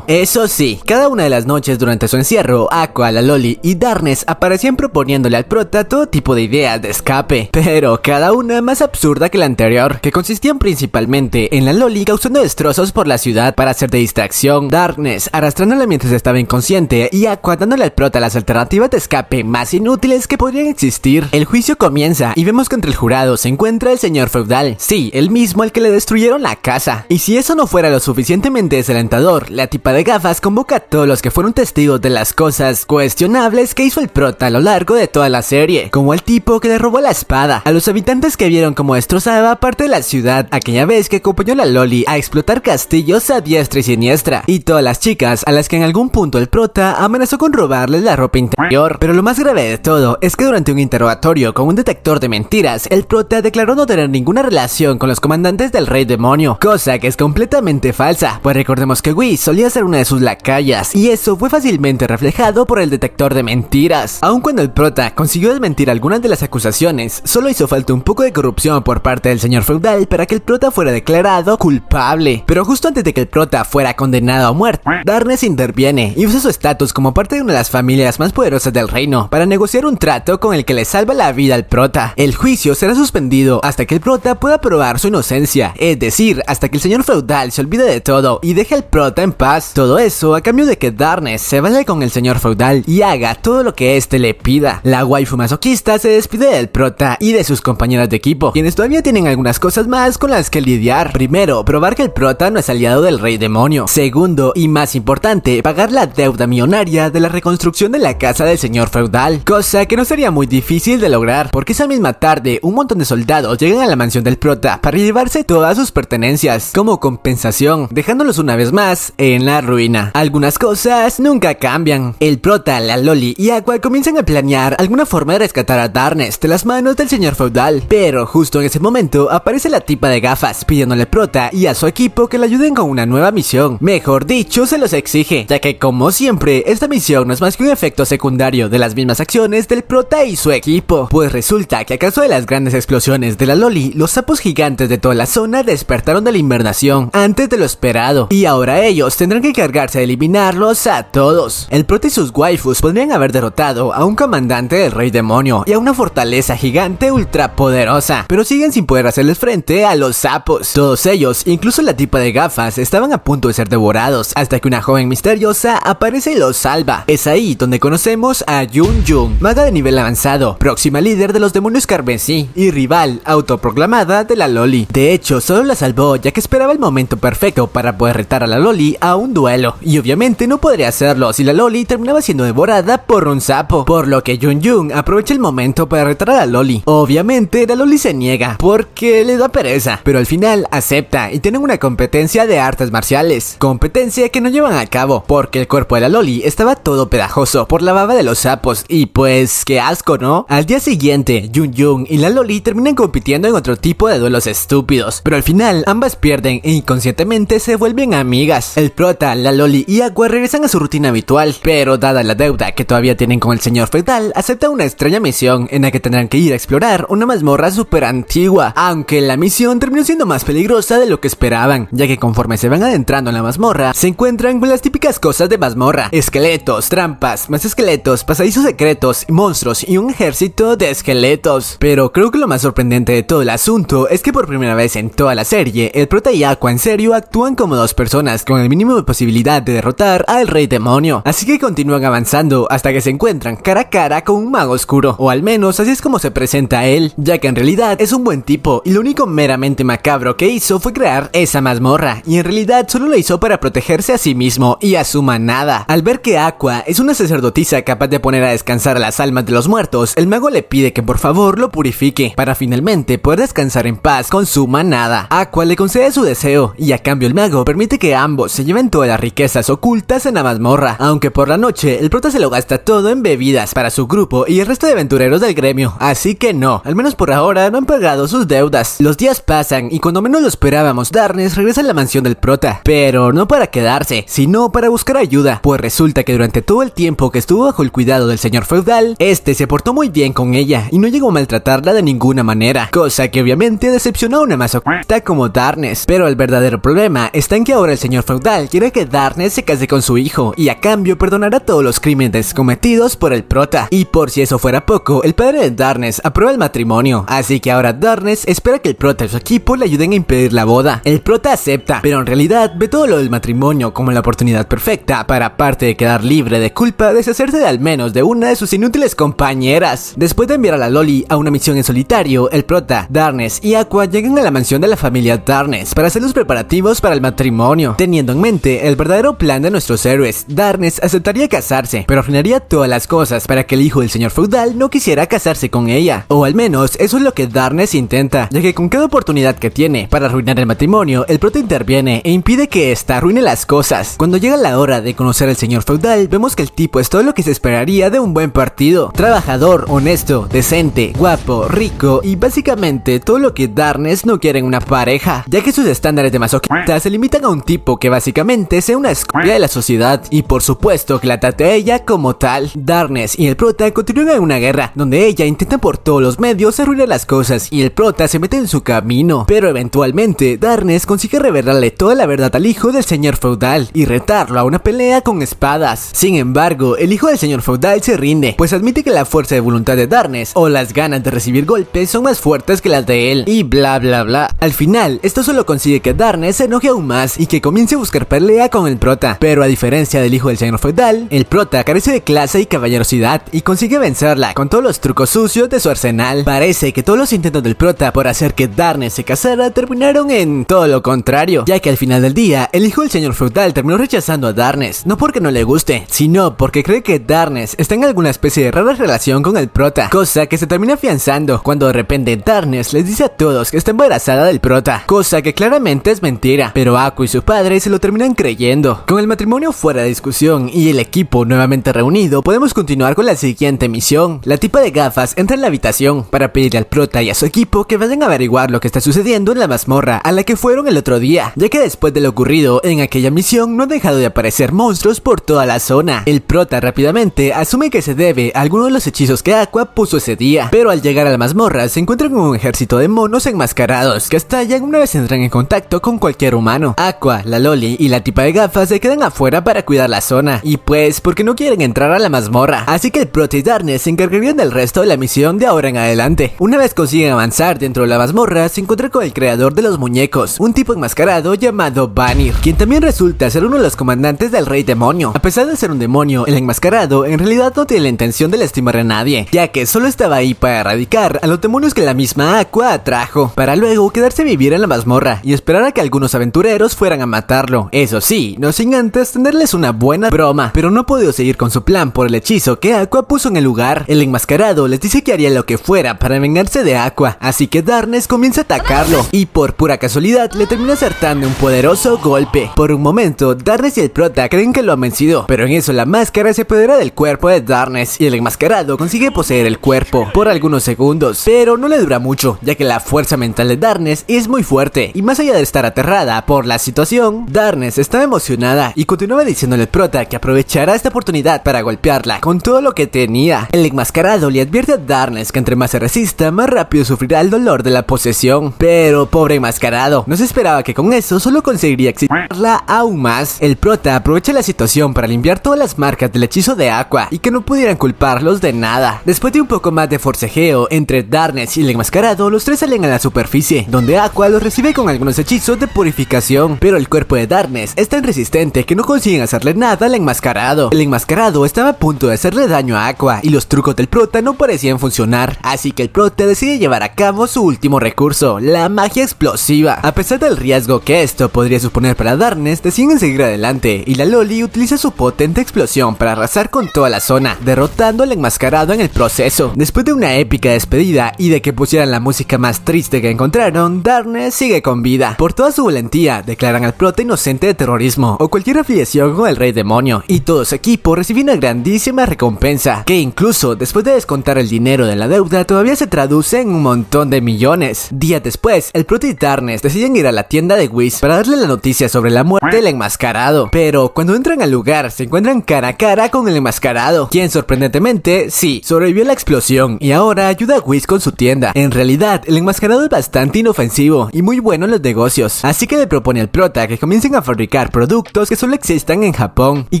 eso sí, cada una de las noches durante su encierro, Aqua, la Loli y Darkness aparecían proponiéndole al prota todo tipo de ideas de escape, pero cada una más absurda que la anterior, que consistían principalmente en la Loli causando destrozos por la ciudad para hacer de distracción, Darkness arrastrándola mientras estaba inconsciente y Aqua dándole al prota las alternativas de escape más inútiles que podrían existir. El juicio comienza y vemos que entre el jurado se encuentra el señor feudal, sí, el mismo al que le destruyeron la casa. Y si eso no fuera lo suficientemente desalentador, la tipa de gafas convoca a todos los que fueron testigos de las cosas cuestionables que hizo el prota a lo largo de toda la serie, como el tipo que le robó la espada, a los habitantes que vieron como destrozaba parte de la ciudad aquella vez que acompañó a la Loli a explotar castillos a diestra y siniestra, y todas las chicas a las que en algún punto el prota amenazó con robarles la ropa interior. Pero lo más grave de todo es que durante un interrogatorio con un detector de mentiras, el prota declaró no tener ninguna relación con los comandantes del rey demonio, cosa que es completamente falsa, pues recordemos que Whis solía ser una de sus lacayas, y eso fue fácilmente reflejado por el detector de mentiras. Aun cuando el prota consiguió desmentir algunas de las acusaciones, solo hizo falta un poco de corrupción por parte del señor feudal para que el prota fuera declarado culpable. Pero justo antes de que el prota fuera condenado a muerte, Darnes interviene y usa su estatus como parte de una de las familias más poderosas del reino para negociar un trato con el que le salva la vida al prota. El juicio será suspendido hasta que el prota pueda probar su inocencia, es decir, hasta que el señor feudal se olvide de todo y deje al prota en paz. Todo eso a cambio de que Darnes se vaya con el señor feudal y haga todo lo que éste le pida. La waifu masoquista se despide del prota y de sus compañeras de equipo, quienes todavía tienen algunas cosas más con las que lidiar. Primero, probar que el prota no es aliado del rey demonio. Segundo, y más importante, pagar la deuda millonaria de la reconstrucción de la casa del señor feudal, cosa que no sería muy difícil de lograr, porque esa misma tarde un montón de soldados llegan a la mansión del prota para llevarse todas sus pertenencias como compensación, dejándolos una vez más en la ruina. Algunas cosas nunca cambian. El prota, la loli y Aqua comienzan a planear alguna forma de rescatar a Darnes de las manos del señor feudal. Pero justo en ese momento aparece la tipa de gafas pidiéndole prota y a su equipo que le ayuden con una nueva misión. Mejor dicho, se los exige, ya que como siempre, esta misión no es más que un efecto secundario de las mismas acciones del prota y su equipo. Pues resulta que a causa de las grandes explosiones de la loli, los sapos gigantes de toda la zona despertaron de la invernación antes de lo esperado. Y ahora ellos tendrán que cargarse a eliminarlos a todos. El prota y waifus podrían haber derrotado a un comandante del rey demonio y a una fortaleza gigante ultrapoderosa, pero siguen sin poder hacerles frente a los sapos. Todos ellos, incluso la tipa de gafas, estaban a punto de ser devorados hasta que una joven misteriosa aparece y los salva. Es ahí donde conocemos a Jun Jun, maga de nivel avanzado, próxima líder de los demonios carmesí y rival autoproclamada de la Loli. De hecho, solo la salvó ya que esperaba el momento perfecto para poder retar a la Loli a un duelo, y obviamente no podría hacerlo si la Loli terminaba siendo devorada por un sapo, por lo que Jun Jun aprovecha el momento para retar a la Loli. Obviamente la Loli se niega, porque le da pereza, pero al final acepta y tienen una competencia de artes marciales, competencia que no llevan a cabo, porque el cuerpo de la Loli estaba todo pedajoso por la baba de los sapos, y pues qué asco, ¿no? Al día siguiente, Jun Jun y la Loli terminan compitiendo en otro tipo de duelos estúpidos, pero al final ambas pierden e inconscientemente se vuelven amigas el prota, la loli y Aqua regresan a su rutina habitual, pero dada la deuda que todavía tienen con el señor feudal, acepta una extraña misión en la que tendrán que ir a explorar una mazmorra súper antigua, aunque la misión terminó siendo más peligrosa de lo que esperaban, ya que conforme se van adentrando en la mazmorra, se encuentran con las típicas cosas de mazmorra, esqueletos, trampas, más esqueletos, pasadizos secretos, monstruos y un ejército de esqueletos. Pero creo que lo más sorprendente de todo el asunto es que por primera vez en toda la serie, el prota y Aqua en serio actúan como dos personas, con el mínimo de posibilidad de derrotar al rey demonio. Así que continúan avanzando hasta que se encuentran cara a cara con un mago oscuro, o al menos así es como se presenta a él, ya que en realidad es un buen tipo y lo único meramente macabro que hizo fue crear esa mazmorra, y en realidad solo lo hizo para protegerse a sí mismo y a su manada. Al ver que Aqua es una sacerdotisa capaz de poner a descansar las almas de los muertos, el mago le pide que por favor lo purifique, para finalmente poder descansar en paz con su manada. Aqua le concede su deseo, y a cambio el mago permite que ambos se todas las riquezas ocultas en la mazmorra, aunque por la noche el prota se lo gasta todo en bebidas para su grupo y el resto de aventureros del gremio, así que no, al menos por ahora no han pagado sus deudas. Los días pasan y cuando menos lo esperábamos, Darnes regresa a la mansión del prota, pero no para quedarse, sino para buscar ayuda, pues resulta que durante todo el tiempo que estuvo bajo el cuidado del señor feudal, este se portó muy bien con ella y no llegó a maltratarla de ninguna manera, cosa que obviamente decepcionó a una oculta como Darnes, pero el verdadero problema está en que ahora el señor feudal quiere que Darnes se case con su hijo y a cambio perdonará todos los crímenes cometidos por el prota. Y por si eso fuera poco, el padre de Darnes aprueba el matrimonio, así que ahora Darnes espera que el prota y su equipo le ayuden a impedir la boda. El prota acepta, pero en realidad ve todo lo del matrimonio como la oportunidad perfecta para aparte de quedar libre de culpa, deshacerse de al menos de una de sus inútiles compañeras. Después de enviar a la Loli a una misión en solitario, el prota, Darnes y Aqua llegan a la mansión de la familia Darnes para hacer los preparativos para el matrimonio, teniendo en el verdadero plan de nuestros héroes. Darnes aceptaría casarse, pero frenaría todas las cosas para que el hijo del señor feudal no quisiera casarse con ella. O al menos eso es lo que Darnes intenta, ya que con cada oportunidad que tiene para arruinar el matrimonio, el prota interviene e impide que ésta arruine las cosas. Cuando llega la hora de conocer al señor feudal, vemos que el tipo es todo lo que se esperaría de un buen partido. Trabajador, honesto, decente, guapo, rico y básicamente todo lo que Darnes no quiere en una pareja, ya que sus estándares de masoquista se limitan a un tipo que básicamente básicamente sea una escuela de la sociedad y por supuesto que la trate a ella como tal. Darnes y el prota continúan en una guerra donde ella intenta por todos los medios arruinar las cosas y el prota se mete en su camino, pero eventualmente Darnes consigue revelarle toda la verdad al hijo del señor feudal y retarlo a una pelea con espadas. Sin embargo, el hijo del señor feudal se rinde, pues admite que la fuerza de voluntad de Darnes o las ganas de recibir golpes son más fuertes que las de él y bla bla bla. Al final, esto solo consigue que Darnes se enoje aún más y que comience a buscar pelea con el prota, pero a diferencia del hijo del señor feudal, el prota carece de clase y caballerosidad y consigue vencerla con todos los trucos sucios de su arsenal. Parece que todos los intentos del prota por hacer que Darnes se casara terminaron en todo lo contrario, ya que al final del día, el hijo del señor feudal terminó rechazando a Darnes, no porque no le guste, sino porque cree que Darnes está en alguna especie de rara relación con el prota, cosa que se termina afianzando cuando de repente Darnes les dice a todos que está embarazada del prota, cosa que claramente es mentira, pero Aku y su padre se lo terminan creyendo. Con el matrimonio fuera de discusión y el equipo nuevamente reunido, podemos continuar con la siguiente misión. La tipa de gafas entra en la habitación para pedirle al prota y a su equipo que vayan a averiguar lo que está sucediendo en la mazmorra a la que fueron el otro día, ya que después de lo ocurrido en aquella misión no han dejado de aparecer monstruos por toda la zona. El prota rápidamente asume que se debe a alguno de los hechizos que Aqua puso ese día, pero al llegar a la mazmorra se encuentran con un ejército de monos enmascarados que estallan una vez entran en contacto con cualquier humano. Aqua, la Loli y la tipa de gafas se quedan afuera para cuidar la zona, y pues porque no quieren entrar a la mazmorra, así que el Prote y se encargarían del resto de la misión de ahora en adelante. Una vez consiguen avanzar dentro de la mazmorra, se encuentran con el creador de los muñecos, un tipo enmascarado llamado Vanir, quien también resulta ser uno de los comandantes del Rey Demonio. A pesar de ser un demonio, el enmascarado en realidad no tiene la intención de lastimar a nadie, ya que solo estaba ahí para erradicar a los demonios que la misma Aqua atrajo, para luego quedarse a vivir en la mazmorra y esperar a que algunos aventureros fueran a matarlo eso sí, no sin antes tenerles una buena broma, pero no pudo seguir con su plan por el hechizo que Aqua puso en el lugar. El enmascarado les dice que haría lo que fuera para vengarse de Aqua, así que Darness comienza a atacarlo y por pura casualidad le termina acertando un poderoso golpe. Por un momento, Darnes y el prota creen que lo han vencido, pero en eso la máscara se apodera del cuerpo de Darkness y el enmascarado consigue poseer el cuerpo por algunos segundos, pero no le dura mucho, ya que la fuerza mental de Darkness es muy fuerte y más allá de estar aterrada por la situación, Darne's estaba emocionada y continuaba diciéndole al prota que aprovechará esta oportunidad para golpearla con todo lo que tenía. El enmascarado le advierte a Darnes que entre más se resista, más rápido sufrirá el dolor de la posesión. Pero pobre enmascarado, no se esperaba que con eso solo conseguiría excitarla aún más. El prota aprovecha la situación para limpiar todas las marcas del hechizo de Aqua y que no pudieran culparlos de nada. Después de un poco más de forcejeo entre Darnes y el enmascarado, los tres salen a la superficie, donde Aqua los recibe con algunos hechizos de purificación, pero el cuerpo de Darnes es tan resistente que no consiguen hacerle nada al enmascarado. El enmascarado estaba a punto de hacerle daño a Aqua y los trucos del prota no parecían funcionar, así que el prota decide llevar a cabo su último recurso, la magia explosiva. A pesar del riesgo que esto podría suponer para Darkness, deciden seguir adelante y la Loli utiliza su potente explosión para arrasar con toda la zona, derrotando al enmascarado en el proceso. Después de una épica despedida y de que pusieran la música más triste que encontraron, Darnes sigue con vida. Por toda su valentía, declaran al prota inocente de terrorismo o cualquier afiliación con el rey demonio y todo su equipo recibe una grandísima recompensa que incluso después de descontar el dinero de la deuda todavía se traduce en un montón de millones. Días después, el Prota y Tarnes deciden ir a la tienda de Whis para darle la noticia sobre la muerte del enmascarado, pero cuando entran al lugar se encuentran cara a cara con el enmascarado, quien sorprendentemente sí, sobrevivió a la explosión y ahora ayuda a Whis con su tienda. En realidad, el enmascarado es bastante inofensivo y muy bueno en los negocios, así que le propone al prota que comiencen a fabricar productos que solo existan en Japón y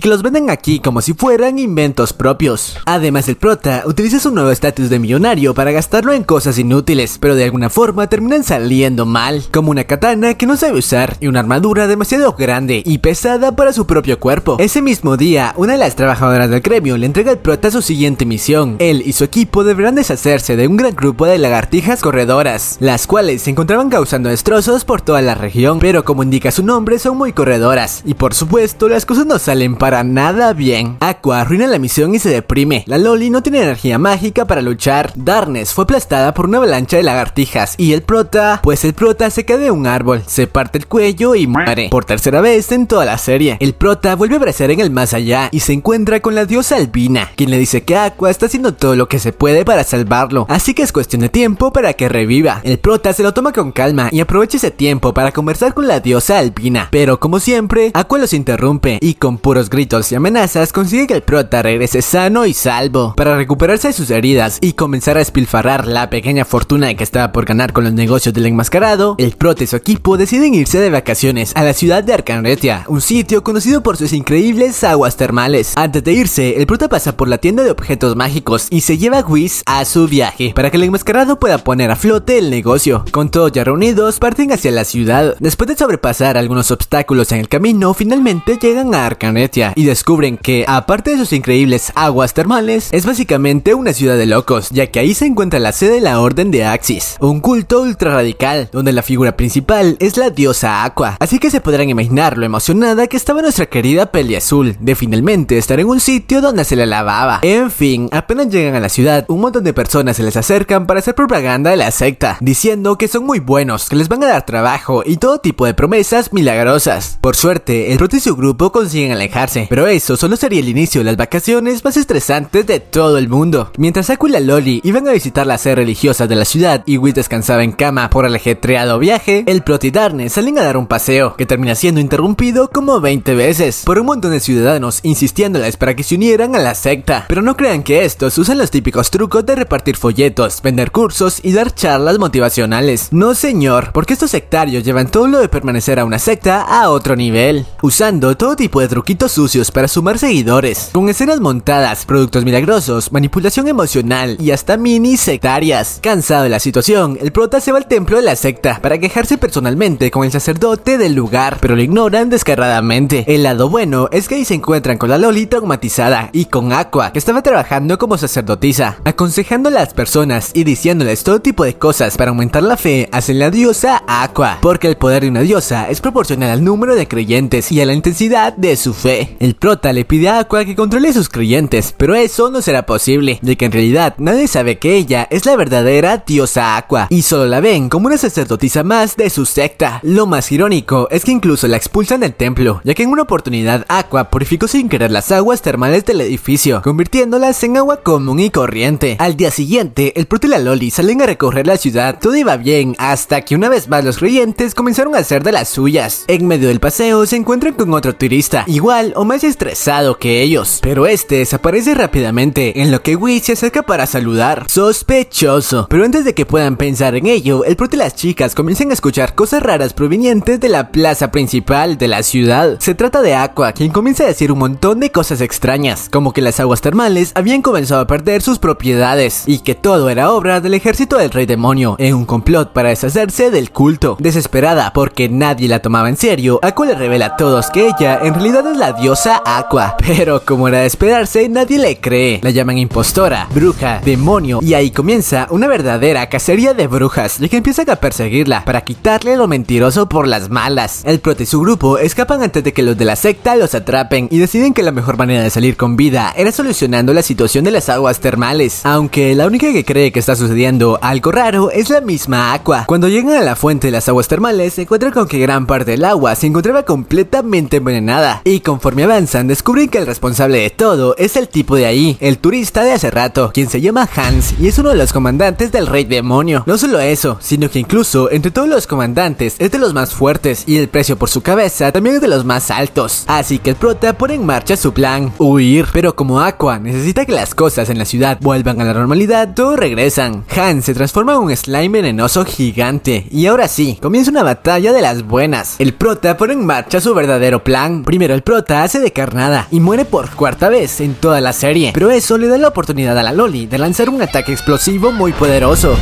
que los venden aquí como si fueran inventos propios. Además, el prota utiliza su nuevo estatus de millonario para gastarlo en cosas inútiles, pero de alguna forma terminan saliendo mal, como una katana que no sabe usar y una armadura demasiado grande y pesada para su propio cuerpo. Ese mismo día, una de las trabajadoras del gremio le entrega al prota su siguiente misión. Él y su equipo deberán deshacerse de un gran grupo de lagartijas corredoras, las cuales se encontraban causando destrozos por toda la región, pero como indica su nombre, son muy corredoras. Y por supuesto, las cosas no salen para nada bien. Aqua arruina la misión y se deprime. La Loli no tiene energía mágica para luchar. Darnes fue aplastada por una avalancha de lagartijas. Y el prota, pues el prota se cae de un árbol, se parte el cuello y muere. Por tercera vez en toda la serie, el prota vuelve a aparecer en el más allá y se encuentra con la diosa albina, quien le dice que Aqua está haciendo todo lo que se puede para salvarlo. Así que es cuestión de tiempo para que reviva. El prota se lo toma con calma y aprovecha ese tiempo para conversar con la diosa albina. Pero como siempre, Aqua los interrumpe y con puros gritos y amenazas consigue que el prota regrese sano y salvo. Para recuperarse de sus heridas y comenzar a espilfarrar la pequeña fortuna que estaba por ganar con los negocios del enmascarado, el prota y su equipo deciden irse de vacaciones a la ciudad de Arcanretia, un sitio conocido por sus increíbles aguas termales. Antes de irse, el prota pasa por la tienda de objetos mágicos y se lleva a Whis a su viaje para que el enmascarado pueda poner a flote el negocio. Con todos ya reunidos, parten hacia la ciudad. Después de sobrepasar algunos obstáculos, en el camino, finalmente llegan a Arcanetia y descubren que, aparte de sus increíbles aguas termales, es básicamente una ciudad de locos, ya que ahí se encuentra la sede de la Orden de Axis, un culto ultra radical, donde la figura principal es la diosa Aqua. Así que se podrán imaginar lo emocionada que estaba nuestra querida peli azul de finalmente estar en un sitio donde se la lavaba. En fin, apenas llegan a la ciudad, un montón de personas se les acercan para hacer propaganda de la secta, diciendo que son muy buenos, que les van a dar trabajo y todo tipo de promesas milagrosas. Por suerte, el proti y su grupo consiguen alejarse, pero eso solo sería el inicio de las vacaciones más estresantes de todo el mundo. Mientras Aku y la Loli iban a visitar las sedes religiosas de la ciudad y Whis descansaba en cama por el ajetreado viaje, el proti y Darne salen a dar un paseo, que termina siendo interrumpido como 20 veces, por un montón de ciudadanos insistiéndoles para que se unieran a la secta. Pero no crean que estos usan los típicos trucos de repartir folletos, vender cursos y dar charlas motivacionales. No señor, porque estos sectarios llevan todo lo de permanecer a una secta a otro nivel, usando todo tipo de truquitos sucios para sumar seguidores, con escenas montadas, productos milagrosos, manipulación emocional y hasta mini sectarias. Cansado de la situación, el prota se va al templo de la secta para quejarse personalmente con el sacerdote del lugar, pero lo ignoran descaradamente. El lado bueno es que ahí se encuentran con la Loli traumatizada y con Aqua, que estaba trabajando como sacerdotisa, aconsejando a las personas y diciéndoles todo tipo de cosas para aumentar la fe hacia la diosa Aqua, porque el poder de una diosa es proporcional al número número de creyentes y a la intensidad de su fe. El prota le pide a Aqua que controle sus creyentes, pero eso no será posible, ya que en realidad nadie sabe que ella es la verdadera diosa Aqua y solo la ven como una sacerdotisa más de su secta. Lo más irónico es que incluso la expulsan del templo, ya que en una oportunidad Aqua purificó sin querer las aguas termales del edificio, convirtiéndolas en agua común y corriente. Al día siguiente, el prota y la Loli salen a recorrer la ciudad. Todo iba bien hasta que una vez más los creyentes comenzaron a hacer de las suyas. En del paseo se encuentran con otro turista, igual o más estresado que ellos, pero este desaparece rápidamente, en lo que Wii se acerca para saludar. Sospechoso, pero antes de que puedan pensar en ello, el prote y las chicas comienzan a escuchar cosas raras provenientes de la plaza principal de la ciudad. Se trata de Aqua, quien comienza a decir un montón de cosas extrañas, como que las aguas termales habían comenzado a perder sus propiedades y que todo era obra del ejército del rey demonio, en un complot para deshacerse del culto. Desesperada porque nadie la tomaba en serio, Aqua le revela a todos que ella en realidad es la diosa Aqua, pero como era de esperarse, nadie le cree. La llaman impostora, bruja, demonio, y ahí comienza una verdadera cacería de brujas, ya que empiezan a perseguirla para quitarle lo mentiroso por las malas. El prota y su grupo escapan antes de que los de la secta los atrapen y deciden que la mejor manera de salir con vida era solucionando la situación de las aguas termales, aunque la única que cree que está sucediendo algo raro es la misma Aqua. Cuando llegan a la fuente de las aguas termales, se encuentran con que gran parte del agua se encontraba completamente envenenada y conforme avanzan descubren que el responsable de todo es el tipo de ahí, el turista de hace rato, quien se llama Hans y es uno de los comandantes del Rey Demonio. No solo eso, sino que incluso entre todos los comandantes es de los más fuertes y el precio por su cabeza también es de los más altos. Así que el prota pone en marcha su plan, huir. Pero como Aqua necesita que las cosas en la ciudad vuelvan a la normalidad, todos regresan. Hans se transforma en un slime venenoso gigante y ahora sí, comienza una batalla de las buenas. El prota prota pone en marcha su verdadero plan. Primero el prota hace de carnada y muere por cuarta vez en toda la serie, pero eso le da la oportunidad a la Loli de lanzar un ataque explosivo muy poderoso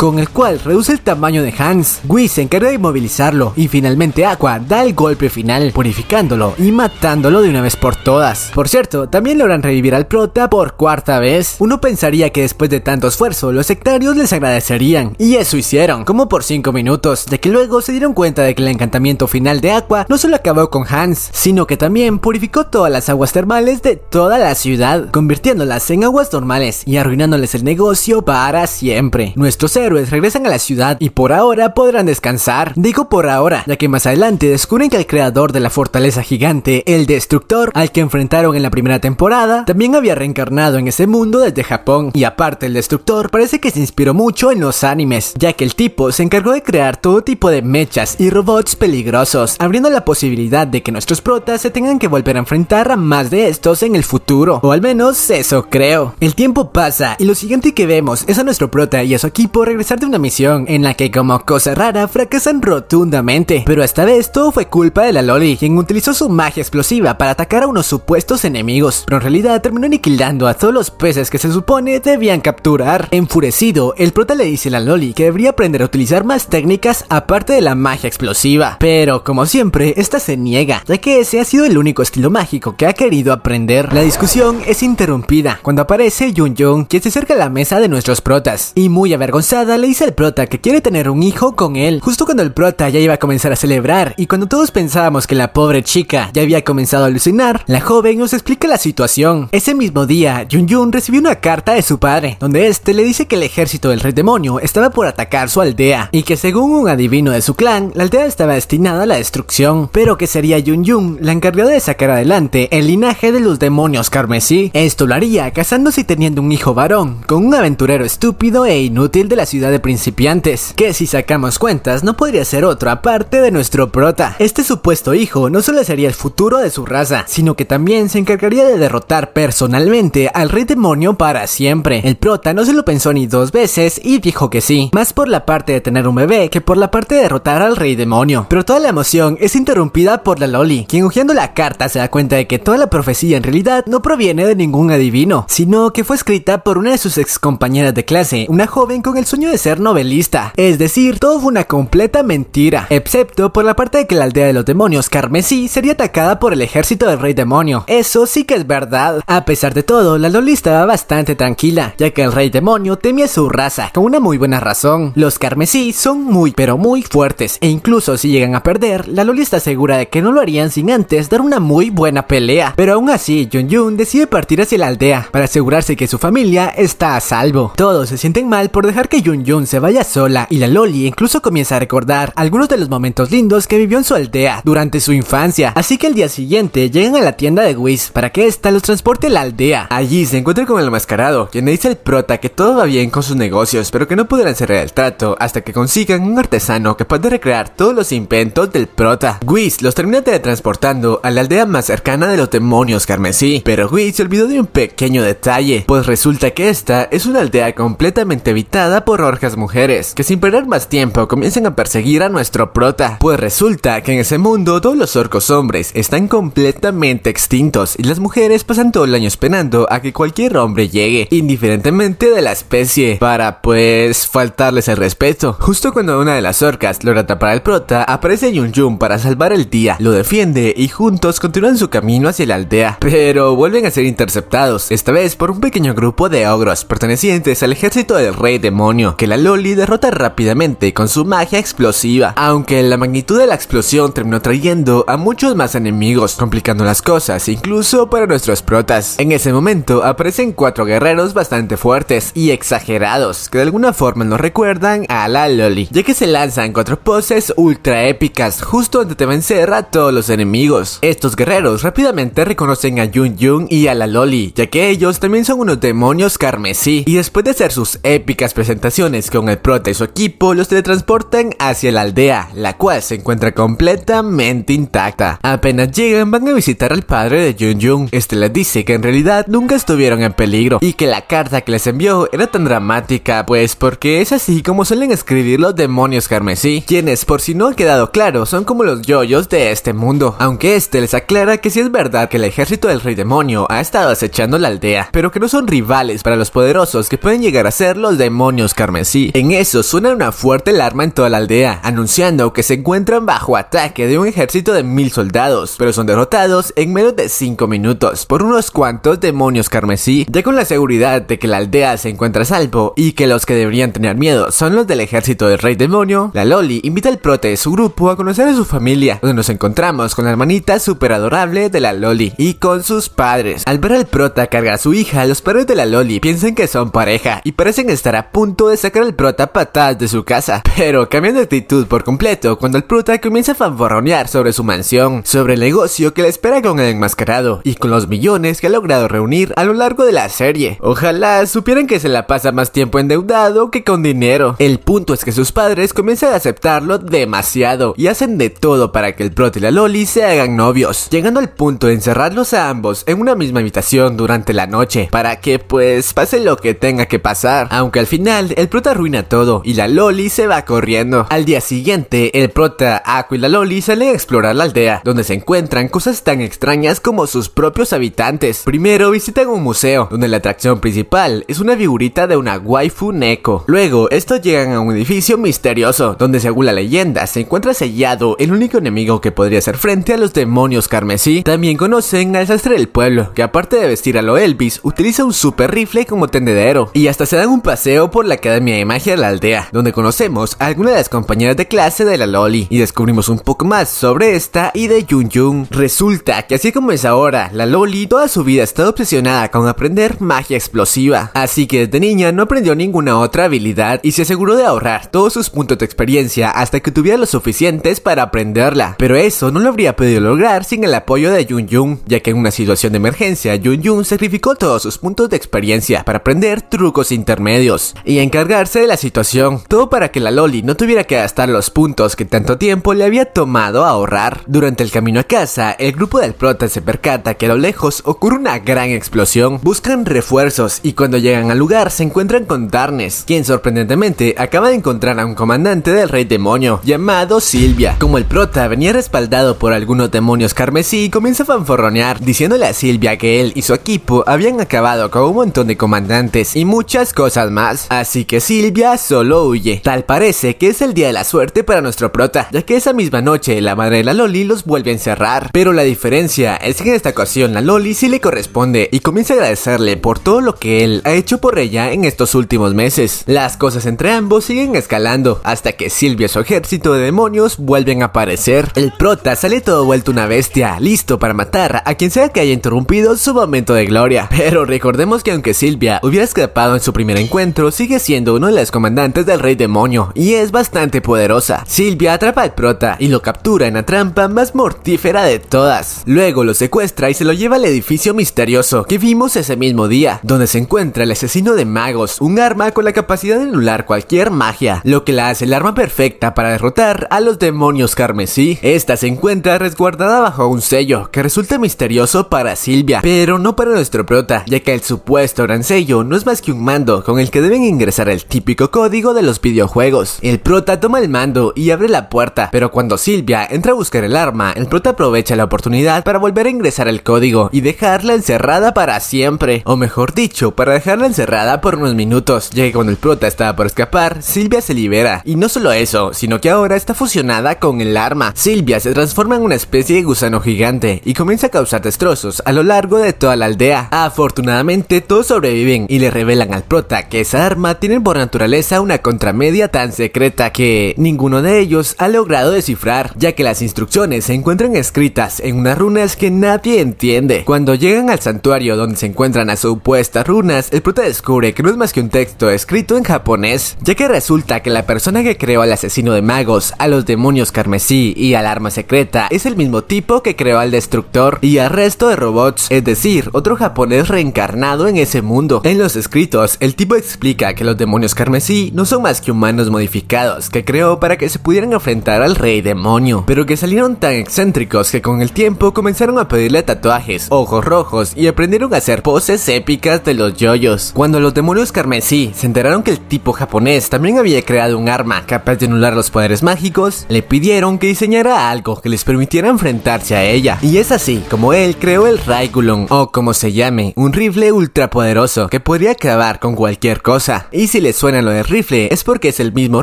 con el cual reduce el tamaño de Hans. Whis se encarga de inmovilizarlo y finalmente Aqua da el golpe final, purificándolo y matándolo de una vez por todas. Por cierto, también logran revivir al prota por cuarta vez. Uno pensaría que después de tanto esfuerzo los sectarios les agradecerían, y eso hicieron, como por 5 minutos, de que luego se dieron cuenta de que el encantamiento final de Aqua no solo acabó con Hans, sino que también purificó todas las aguas termales de toda la ciudad, convirtiéndolas en aguas normales y arruinándoles el negocio para siempre. Nuestro héroes regresan a la ciudad y por ahora podrán descansar. Digo por ahora, ya que más adelante descubren que el creador de la fortaleza gigante, el Destructor, al que enfrentaron en la primera temporada, también había reencarnado en ese mundo desde Japón. Y aparte el Destructor parece que se inspiró mucho en los animes, ya que el tipo se encargó de crear todo tipo de mechas y robots peligrosos, abriendo la posibilidad de que nuestros protas se tengan que volver a enfrentar a más de estos en el futuro, o al menos eso creo. El tiempo pasa y lo siguiente que vemos es a nuestro prota y a su equipo de una misión en la que como cosa rara fracasan rotundamente. Pero esta vez todo fue culpa de la Loli, quien utilizó su magia explosiva para atacar a unos supuestos enemigos, pero en realidad terminó aniquilando a todos los peces que se supone debían capturar. Enfurecido, el prota le dice a la Loli que debería aprender a utilizar más técnicas aparte de la magia explosiva. Pero como siempre, esta se niega, ya que ese ha sido el único estilo mágico que ha querido aprender. La discusión es interrumpida cuando aparece Yun Yun, quien se acerca a la mesa de nuestros protas, y muy avergonzado le dice al prota que quiere tener un hijo con él, justo cuando el prota ya iba a comenzar a celebrar y cuando todos pensábamos que la pobre chica ya había comenzado a alucinar, la joven nos explica la situación. Ese mismo día, Jun Jun recibió una carta de su padre, donde este le dice que el ejército del rey demonio estaba por atacar su aldea y que según un adivino de su clan, la aldea estaba destinada a la destrucción, pero que sería Jun Jun la encargada de sacar adelante el linaje de los demonios carmesí. Esto lo haría casándose y teniendo un hijo varón con un aventurero estúpido e inútil de la ciudad de principiantes, que si sacamos cuentas no podría ser otra parte de nuestro prota. Este supuesto hijo no solo sería el futuro de su raza, sino que también se encargaría de derrotar personalmente al rey demonio para siempre. El prota no se lo pensó ni dos veces y dijo que sí, más por la parte de tener un bebé que por la parte de derrotar al rey demonio. Pero toda la emoción es interrumpida por la Loli, quien hojeando la carta se da cuenta de que toda la profecía en realidad no proviene de ningún adivino, sino que fue escrita por una de sus ex compañeras de clase, una joven con el sueño de ser novelista. Es decir, todo fue una completa mentira, excepto por la parte de que la aldea de los demonios carmesí sería atacada por el ejército del rey demonio. Eso sí que es verdad. A pesar de todo, la Loli estaba bastante tranquila, ya que el rey demonio temía su raza, con una muy buena razón. Los carmesí son muy pero muy fuertes, e incluso si llegan a perder, la Loli está segura de que no lo harían sin antes dar una muy buena pelea. Pero aún así, Jun Jun decide partir hacia la aldea, para asegurarse que su familia está a salvo. Todos se sienten mal por dejar que Yun se vaya sola y la Loli incluso comienza a recordar algunos de los momentos lindos que vivió en su aldea durante su infancia. Así que el día siguiente llegan a la tienda de Whis para que ésta los transporte a la aldea. Allí se encuentran con el mascarado, quien le dice al prota que todo va bien con sus negocios, pero que no podrán cerrar el trato hasta que consigan un artesano que pueda recrear todos los inventos del prota. Whis los termina teletransportando a la aldea más cercana de los demonios carmesí, pero Whis se olvidó de un pequeño detalle, pues resulta que esta es una aldea completamente habitada por orcas mujeres, que sin perder más tiempo comienzan a perseguir a nuestro prota, pues resulta que en ese mundo todos los orcos hombres están completamente extintos y las mujeres pasan todo el año esperando a que cualquier hombre llegue, indiferentemente de la especie, para pues faltarles el respeto. Justo cuando una de las orcas logra atrapar al prota, aparece Yun Yun para salvar el día, lo defiende y juntos continúan su camino hacia la aldea, pero vuelven a ser interceptados, esta vez por un pequeño grupo de ogros pertenecientes al ejército del rey demonio que la Loli derrota rápidamente con su magia explosiva, aunque la magnitud de la explosión terminó trayendo a muchos más enemigos, complicando las cosas incluso para nuestros protas. En ese momento aparecen cuatro guerreros bastante fuertes y exagerados, que de alguna forma nos recuerdan a la Loli, ya que se lanzan cuatro poses ultra épicas justo antes de vencer a todos los enemigos. Estos guerreros rápidamente reconocen a Yun Jun y a la Loli, ya que ellos también son unos demonios carmesí, y después de hacer sus épicas presentaciones, con el prota y su equipo los teletransportan hacia la aldea, la cual se encuentra completamente intacta. Apenas llegan van a visitar al padre de Jun Jun. Este les dice que en realidad nunca estuvieron en peligro y que la carta que les envió era tan dramática, pues porque es así como suelen escribir los demonios carmesí, quienes por si no han quedado claro son como los yoyos de este mundo, aunque este les aclara que si sí es verdad que el ejército del rey demonio ha estado acechando la aldea, pero que no son rivales para los poderosos que pueden llegar a ser los demonios carmesí. En eso suena una fuerte alarma en toda la aldea, anunciando que se encuentran bajo ataque de un ejército de mil soldados, pero son derrotados en menos de 5 minutos por unos cuantos demonios carmesí, ya con la seguridad de que la aldea se encuentra a salvo y que los que deberían tener miedo son los del ejército del rey demonio, la Loli invita al prote de su grupo a conocer a su familia, donde nos encontramos con la hermanita super adorable de la Loli y con sus padres. Al ver al prota cargar a su hija, los padres de la Loli piensan que son pareja y parecen estar a punto de sacar al prota patas de su casa, pero cambiando de actitud por completo cuando el prota comienza a fanfarronear sobre su mansión, sobre el negocio que le espera con el enmascarado y con los millones que ha logrado reunir a lo largo de la serie. Ojalá supieran que se la pasa más tiempo endeudado que con dinero. El punto es que sus padres comienzan a aceptarlo demasiado y hacen de todo para que el prota y la Loli se hagan novios, llegando al punto de encerrarlos a ambos en una misma habitación durante la noche para que pues pase lo que tenga que pasar, aunque al final el el prota arruina todo y la Loli se va corriendo. Al día siguiente, el prota, Aku y la Loli salen a explorar la aldea, donde se encuentran cosas tan extrañas como sus propios habitantes. Primero visitan un museo, donde la atracción principal es una figurita de una waifu neko. Luego, estos llegan a un edificio misterioso, donde según la leyenda se encuentra sellado el único enemigo que podría hacer frente a los demonios carmesí. También conocen al sastre del pueblo, que aparte de vestir a lo Elvis, utiliza un super rifle como tendedero. Y hasta se dan un paseo por la cadena de Magia de la Aldea, donde conocemos a algunas de las compañeras de clase de la Loli y descubrimos un poco más sobre esta y de Jun Jun. Resulta que así como es ahora, la Loli toda su vida ha estado obsesionada con aprender magia explosiva, así que desde niña no aprendió ninguna otra habilidad y se aseguró de ahorrar todos sus puntos de experiencia hasta que tuviera los suficientes para aprenderla. Pero eso no lo habría podido lograr sin el apoyo de Jun Yun, ya que en una situación de emergencia Jun Jun sacrificó todos sus puntos de experiencia para aprender trucos intermedios. Y en encargarse de la situación, todo para que la Loli no tuviera que gastar los puntos que tanto tiempo le había tomado ahorrar. Durante el camino a casa, el grupo del prota se percata que a lo lejos ocurre una gran explosión, buscan refuerzos y cuando llegan al lugar se encuentran con Darnes, quien sorprendentemente acaba de encontrar a un comandante del rey demonio, llamado Silvia. Como el prota venía respaldado por algunos demonios carmesí, comienza a fanforronear, diciéndole a Silvia que él y su equipo habían acabado con un montón de comandantes y muchas cosas más, así que Silvia solo huye. Tal parece que es el día de la suerte para nuestro prota, ya que esa misma noche la madre de la Loli los vuelve a encerrar. Pero la diferencia es que en esta ocasión la Loli sí le corresponde y comienza a agradecerle por todo lo que él ha hecho por ella en estos últimos meses. Las cosas entre ambos siguen escalando hasta que Silvia y su ejército de demonios vuelven a aparecer. El prota sale todo vuelto una bestia, listo para matar a quien sea que haya interrumpido su momento de gloria. Pero recordemos que aunque Silvia hubiera escapado en su primer encuentro, sigue siendo siendo de las comandantes del rey demonio y es bastante poderosa. Silvia atrapa al prota y lo captura en la trampa más mortífera de todas. Luego lo secuestra y se lo lleva al edificio misterioso que vimos ese mismo día, donde se encuentra el asesino de magos, un arma con la capacidad de anular cualquier magia, lo que la hace el arma perfecta para derrotar a los demonios carmesí. Esta se encuentra resguardada bajo un sello que resulta misterioso para Silvia, pero no para nuestro prota, ya que el supuesto gran sello no es más que un mando con el que deben ingresar el típico código de los videojuegos. El prota toma el mando y abre la puerta, pero cuando Silvia entra a buscar el arma, el prota aprovecha la oportunidad para volver a ingresar el código y dejarla encerrada para siempre, o mejor dicho, para dejarla encerrada por unos minutos, ya que cuando el prota estaba por escapar, Silvia se libera. Y no solo eso, sino que ahora está fusionada con el arma. Silvia se transforma en una especie de gusano gigante y comienza a causar destrozos a lo largo de toda la aldea. Afortunadamente todos sobreviven y le revelan al prota que esa arma tiene por naturaleza una contramedia tan secreta que ninguno de ellos ha logrado descifrar, ya que las instrucciones se encuentran escritas en unas runas que nadie entiende. Cuando llegan al santuario donde se encuentran las supuestas runas, el prota descubre que no es más que un texto escrito en japonés, ya que resulta que la persona que creó al asesino de magos, a los demonios carmesí y al arma secreta es el mismo tipo que creó al destructor y al resto de robots, es decir, otro japonés reencarnado en ese mundo. En los escritos, el tipo explica que los demonios demonios carmesí no son más que humanos modificados que creó para que se pudieran enfrentar al rey demonio, pero que salieron tan excéntricos que con el tiempo comenzaron a pedirle tatuajes, ojos rojos y aprendieron a hacer poses épicas de los yoyos. Cuando los demonios carmesí se enteraron que el tipo japonés también había creado un arma capaz de anular los poderes mágicos, le pidieron que diseñara algo que les permitiera enfrentarse a ella. Y es así como él creó el Raigulon, o como se llame, un rifle ultrapoderoso que podría acabar con cualquier cosa. Le suena lo del rifle, es porque es el mismo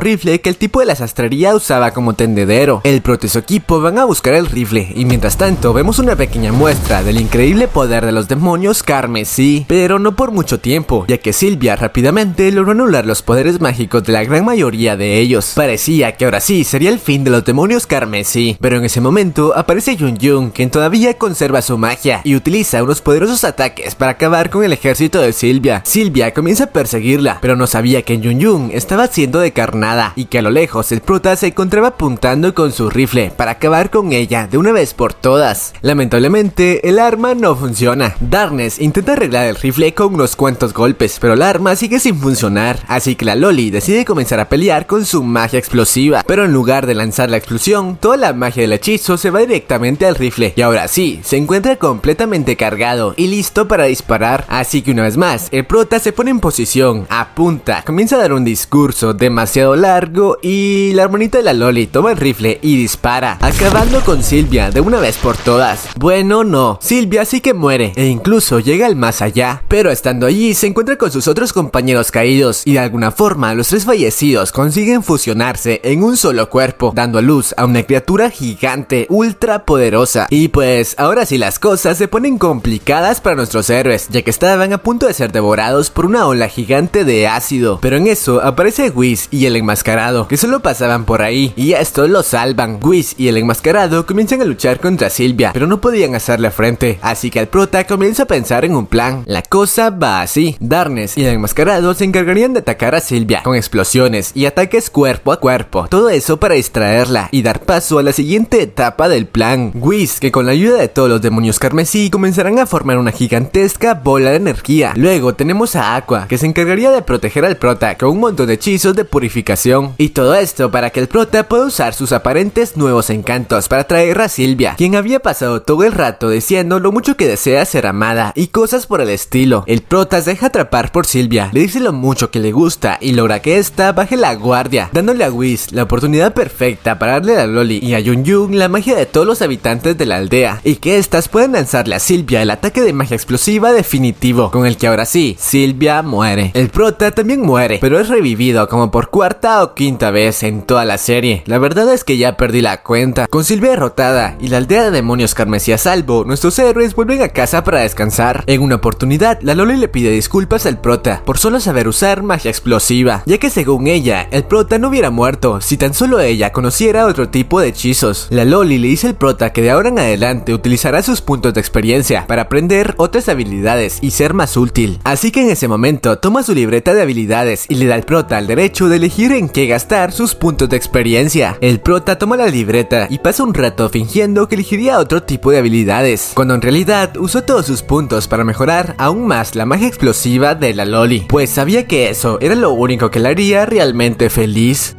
rifle que el tipo de la sastrería usaba como tendedero. El equipo van a buscar el rifle, y mientras tanto vemos una pequeña muestra del increíble poder de los demonios carmesí, pero no por mucho tiempo, ya que Silvia rápidamente logró anular los poderes mágicos de la gran mayoría de ellos. Parecía que ahora sí sería el fin de los demonios carmesí, pero en ese momento aparece Yun Yun, quien todavía conserva su magia, y utiliza unos poderosos ataques para acabar con el ejército de Silvia. Silvia comienza a perseguirla, pero no sabía sabía que Yun estaba siendo decarnada y que a lo lejos el prota se encontraba apuntando con su rifle para acabar con ella de una vez por todas. Lamentablemente, el arma no funciona. Darkness intenta arreglar el rifle con unos cuantos golpes, pero el arma sigue sin funcionar, así que la Loli decide comenzar a pelear con su magia explosiva, pero en lugar de lanzar la explosión, toda la magia del hechizo se va directamente al rifle y ahora sí, se encuentra completamente cargado y listo para disparar, así que una vez más, el prota se pone en posición, apunta comienza a dar un discurso demasiado largo y la hermanita de la Loli toma el rifle y dispara, acabando con Silvia de una vez por todas. Bueno, no, Silvia sí que muere e incluso llega al más allá, pero estando allí se encuentra con sus otros compañeros caídos y de alguna forma los tres fallecidos consiguen fusionarse en un solo cuerpo, dando a luz a una criatura gigante, ultra poderosa. Y pues ahora sí las cosas se ponen complicadas para nuestros héroes, ya que estaban a punto de ser devorados por una ola gigante de ácido pero en eso aparece Whis y el enmascarado, que solo pasaban por ahí, y esto lo salvan. Whis y el enmascarado comienzan a luchar contra Silvia, pero no podían hacerle frente, así que el prota comienza a pensar en un plan. La cosa va así, Darnes y el enmascarado se encargarían de atacar a Silvia con explosiones y ataques cuerpo a cuerpo, todo eso para distraerla y dar paso a la siguiente etapa del plan. Whis, que con la ayuda de todos los demonios carmesí comenzarán a formar una gigantesca bola de energía. Luego tenemos a Aqua, que se encargaría de proteger el prota con un montón de hechizos de purificación. Y todo esto para que el prota pueda usar sus aparentes nuevos encantos para atraer a Silvia, quien había pasado todo el rato diciendo lo mucho que desea ser amada y cosas por el estilo. El prota se deja atrapar por Silvia, le dice lo mucho que le gusta y logra que esta baje la guardia, dándole a Whis la oportunidad perfecta para darle a Loli y a Yun la magia de todos los habitantes de la aldea y que éstas puedan lanzarle a Silvia el ataque de magia explosiva definitivo, con el que ahora sí, Silvia muere. El prota también muere, pero es revivido como por cuarta o quinta vez en toda la serie. La verdad es que ya perdí la cuenta. Con Silvia derrotada y la aldea de demonios carmesí salvo, nuestros héroes vuelven a casa para descansar. En una oportunidad, la Loli le pide disculpas al prota por solo saber usar magia explosiva, ya que según ella, el prota no hubiera muerto si tan solo ella conociera otro tipo de hechizos. La Loli le dice al prota que de ahora en adelante utilizará sus puntos de experiencia para aprender otras habilidades y ser más útil. Así que en ese momento toma su libreta de habilidades y le da al prota el derecho de elegir en qué gastar sus puntos de experiencia. El prota toma la libreta y pasa un rato fingiendo que elegiría otro tipo de habilidades, cuando en realidad usó todos sus puntos para mejorar aún más la magia explosiva de la Loli, pues sabía que eso era lo único que la haría realmente feliz.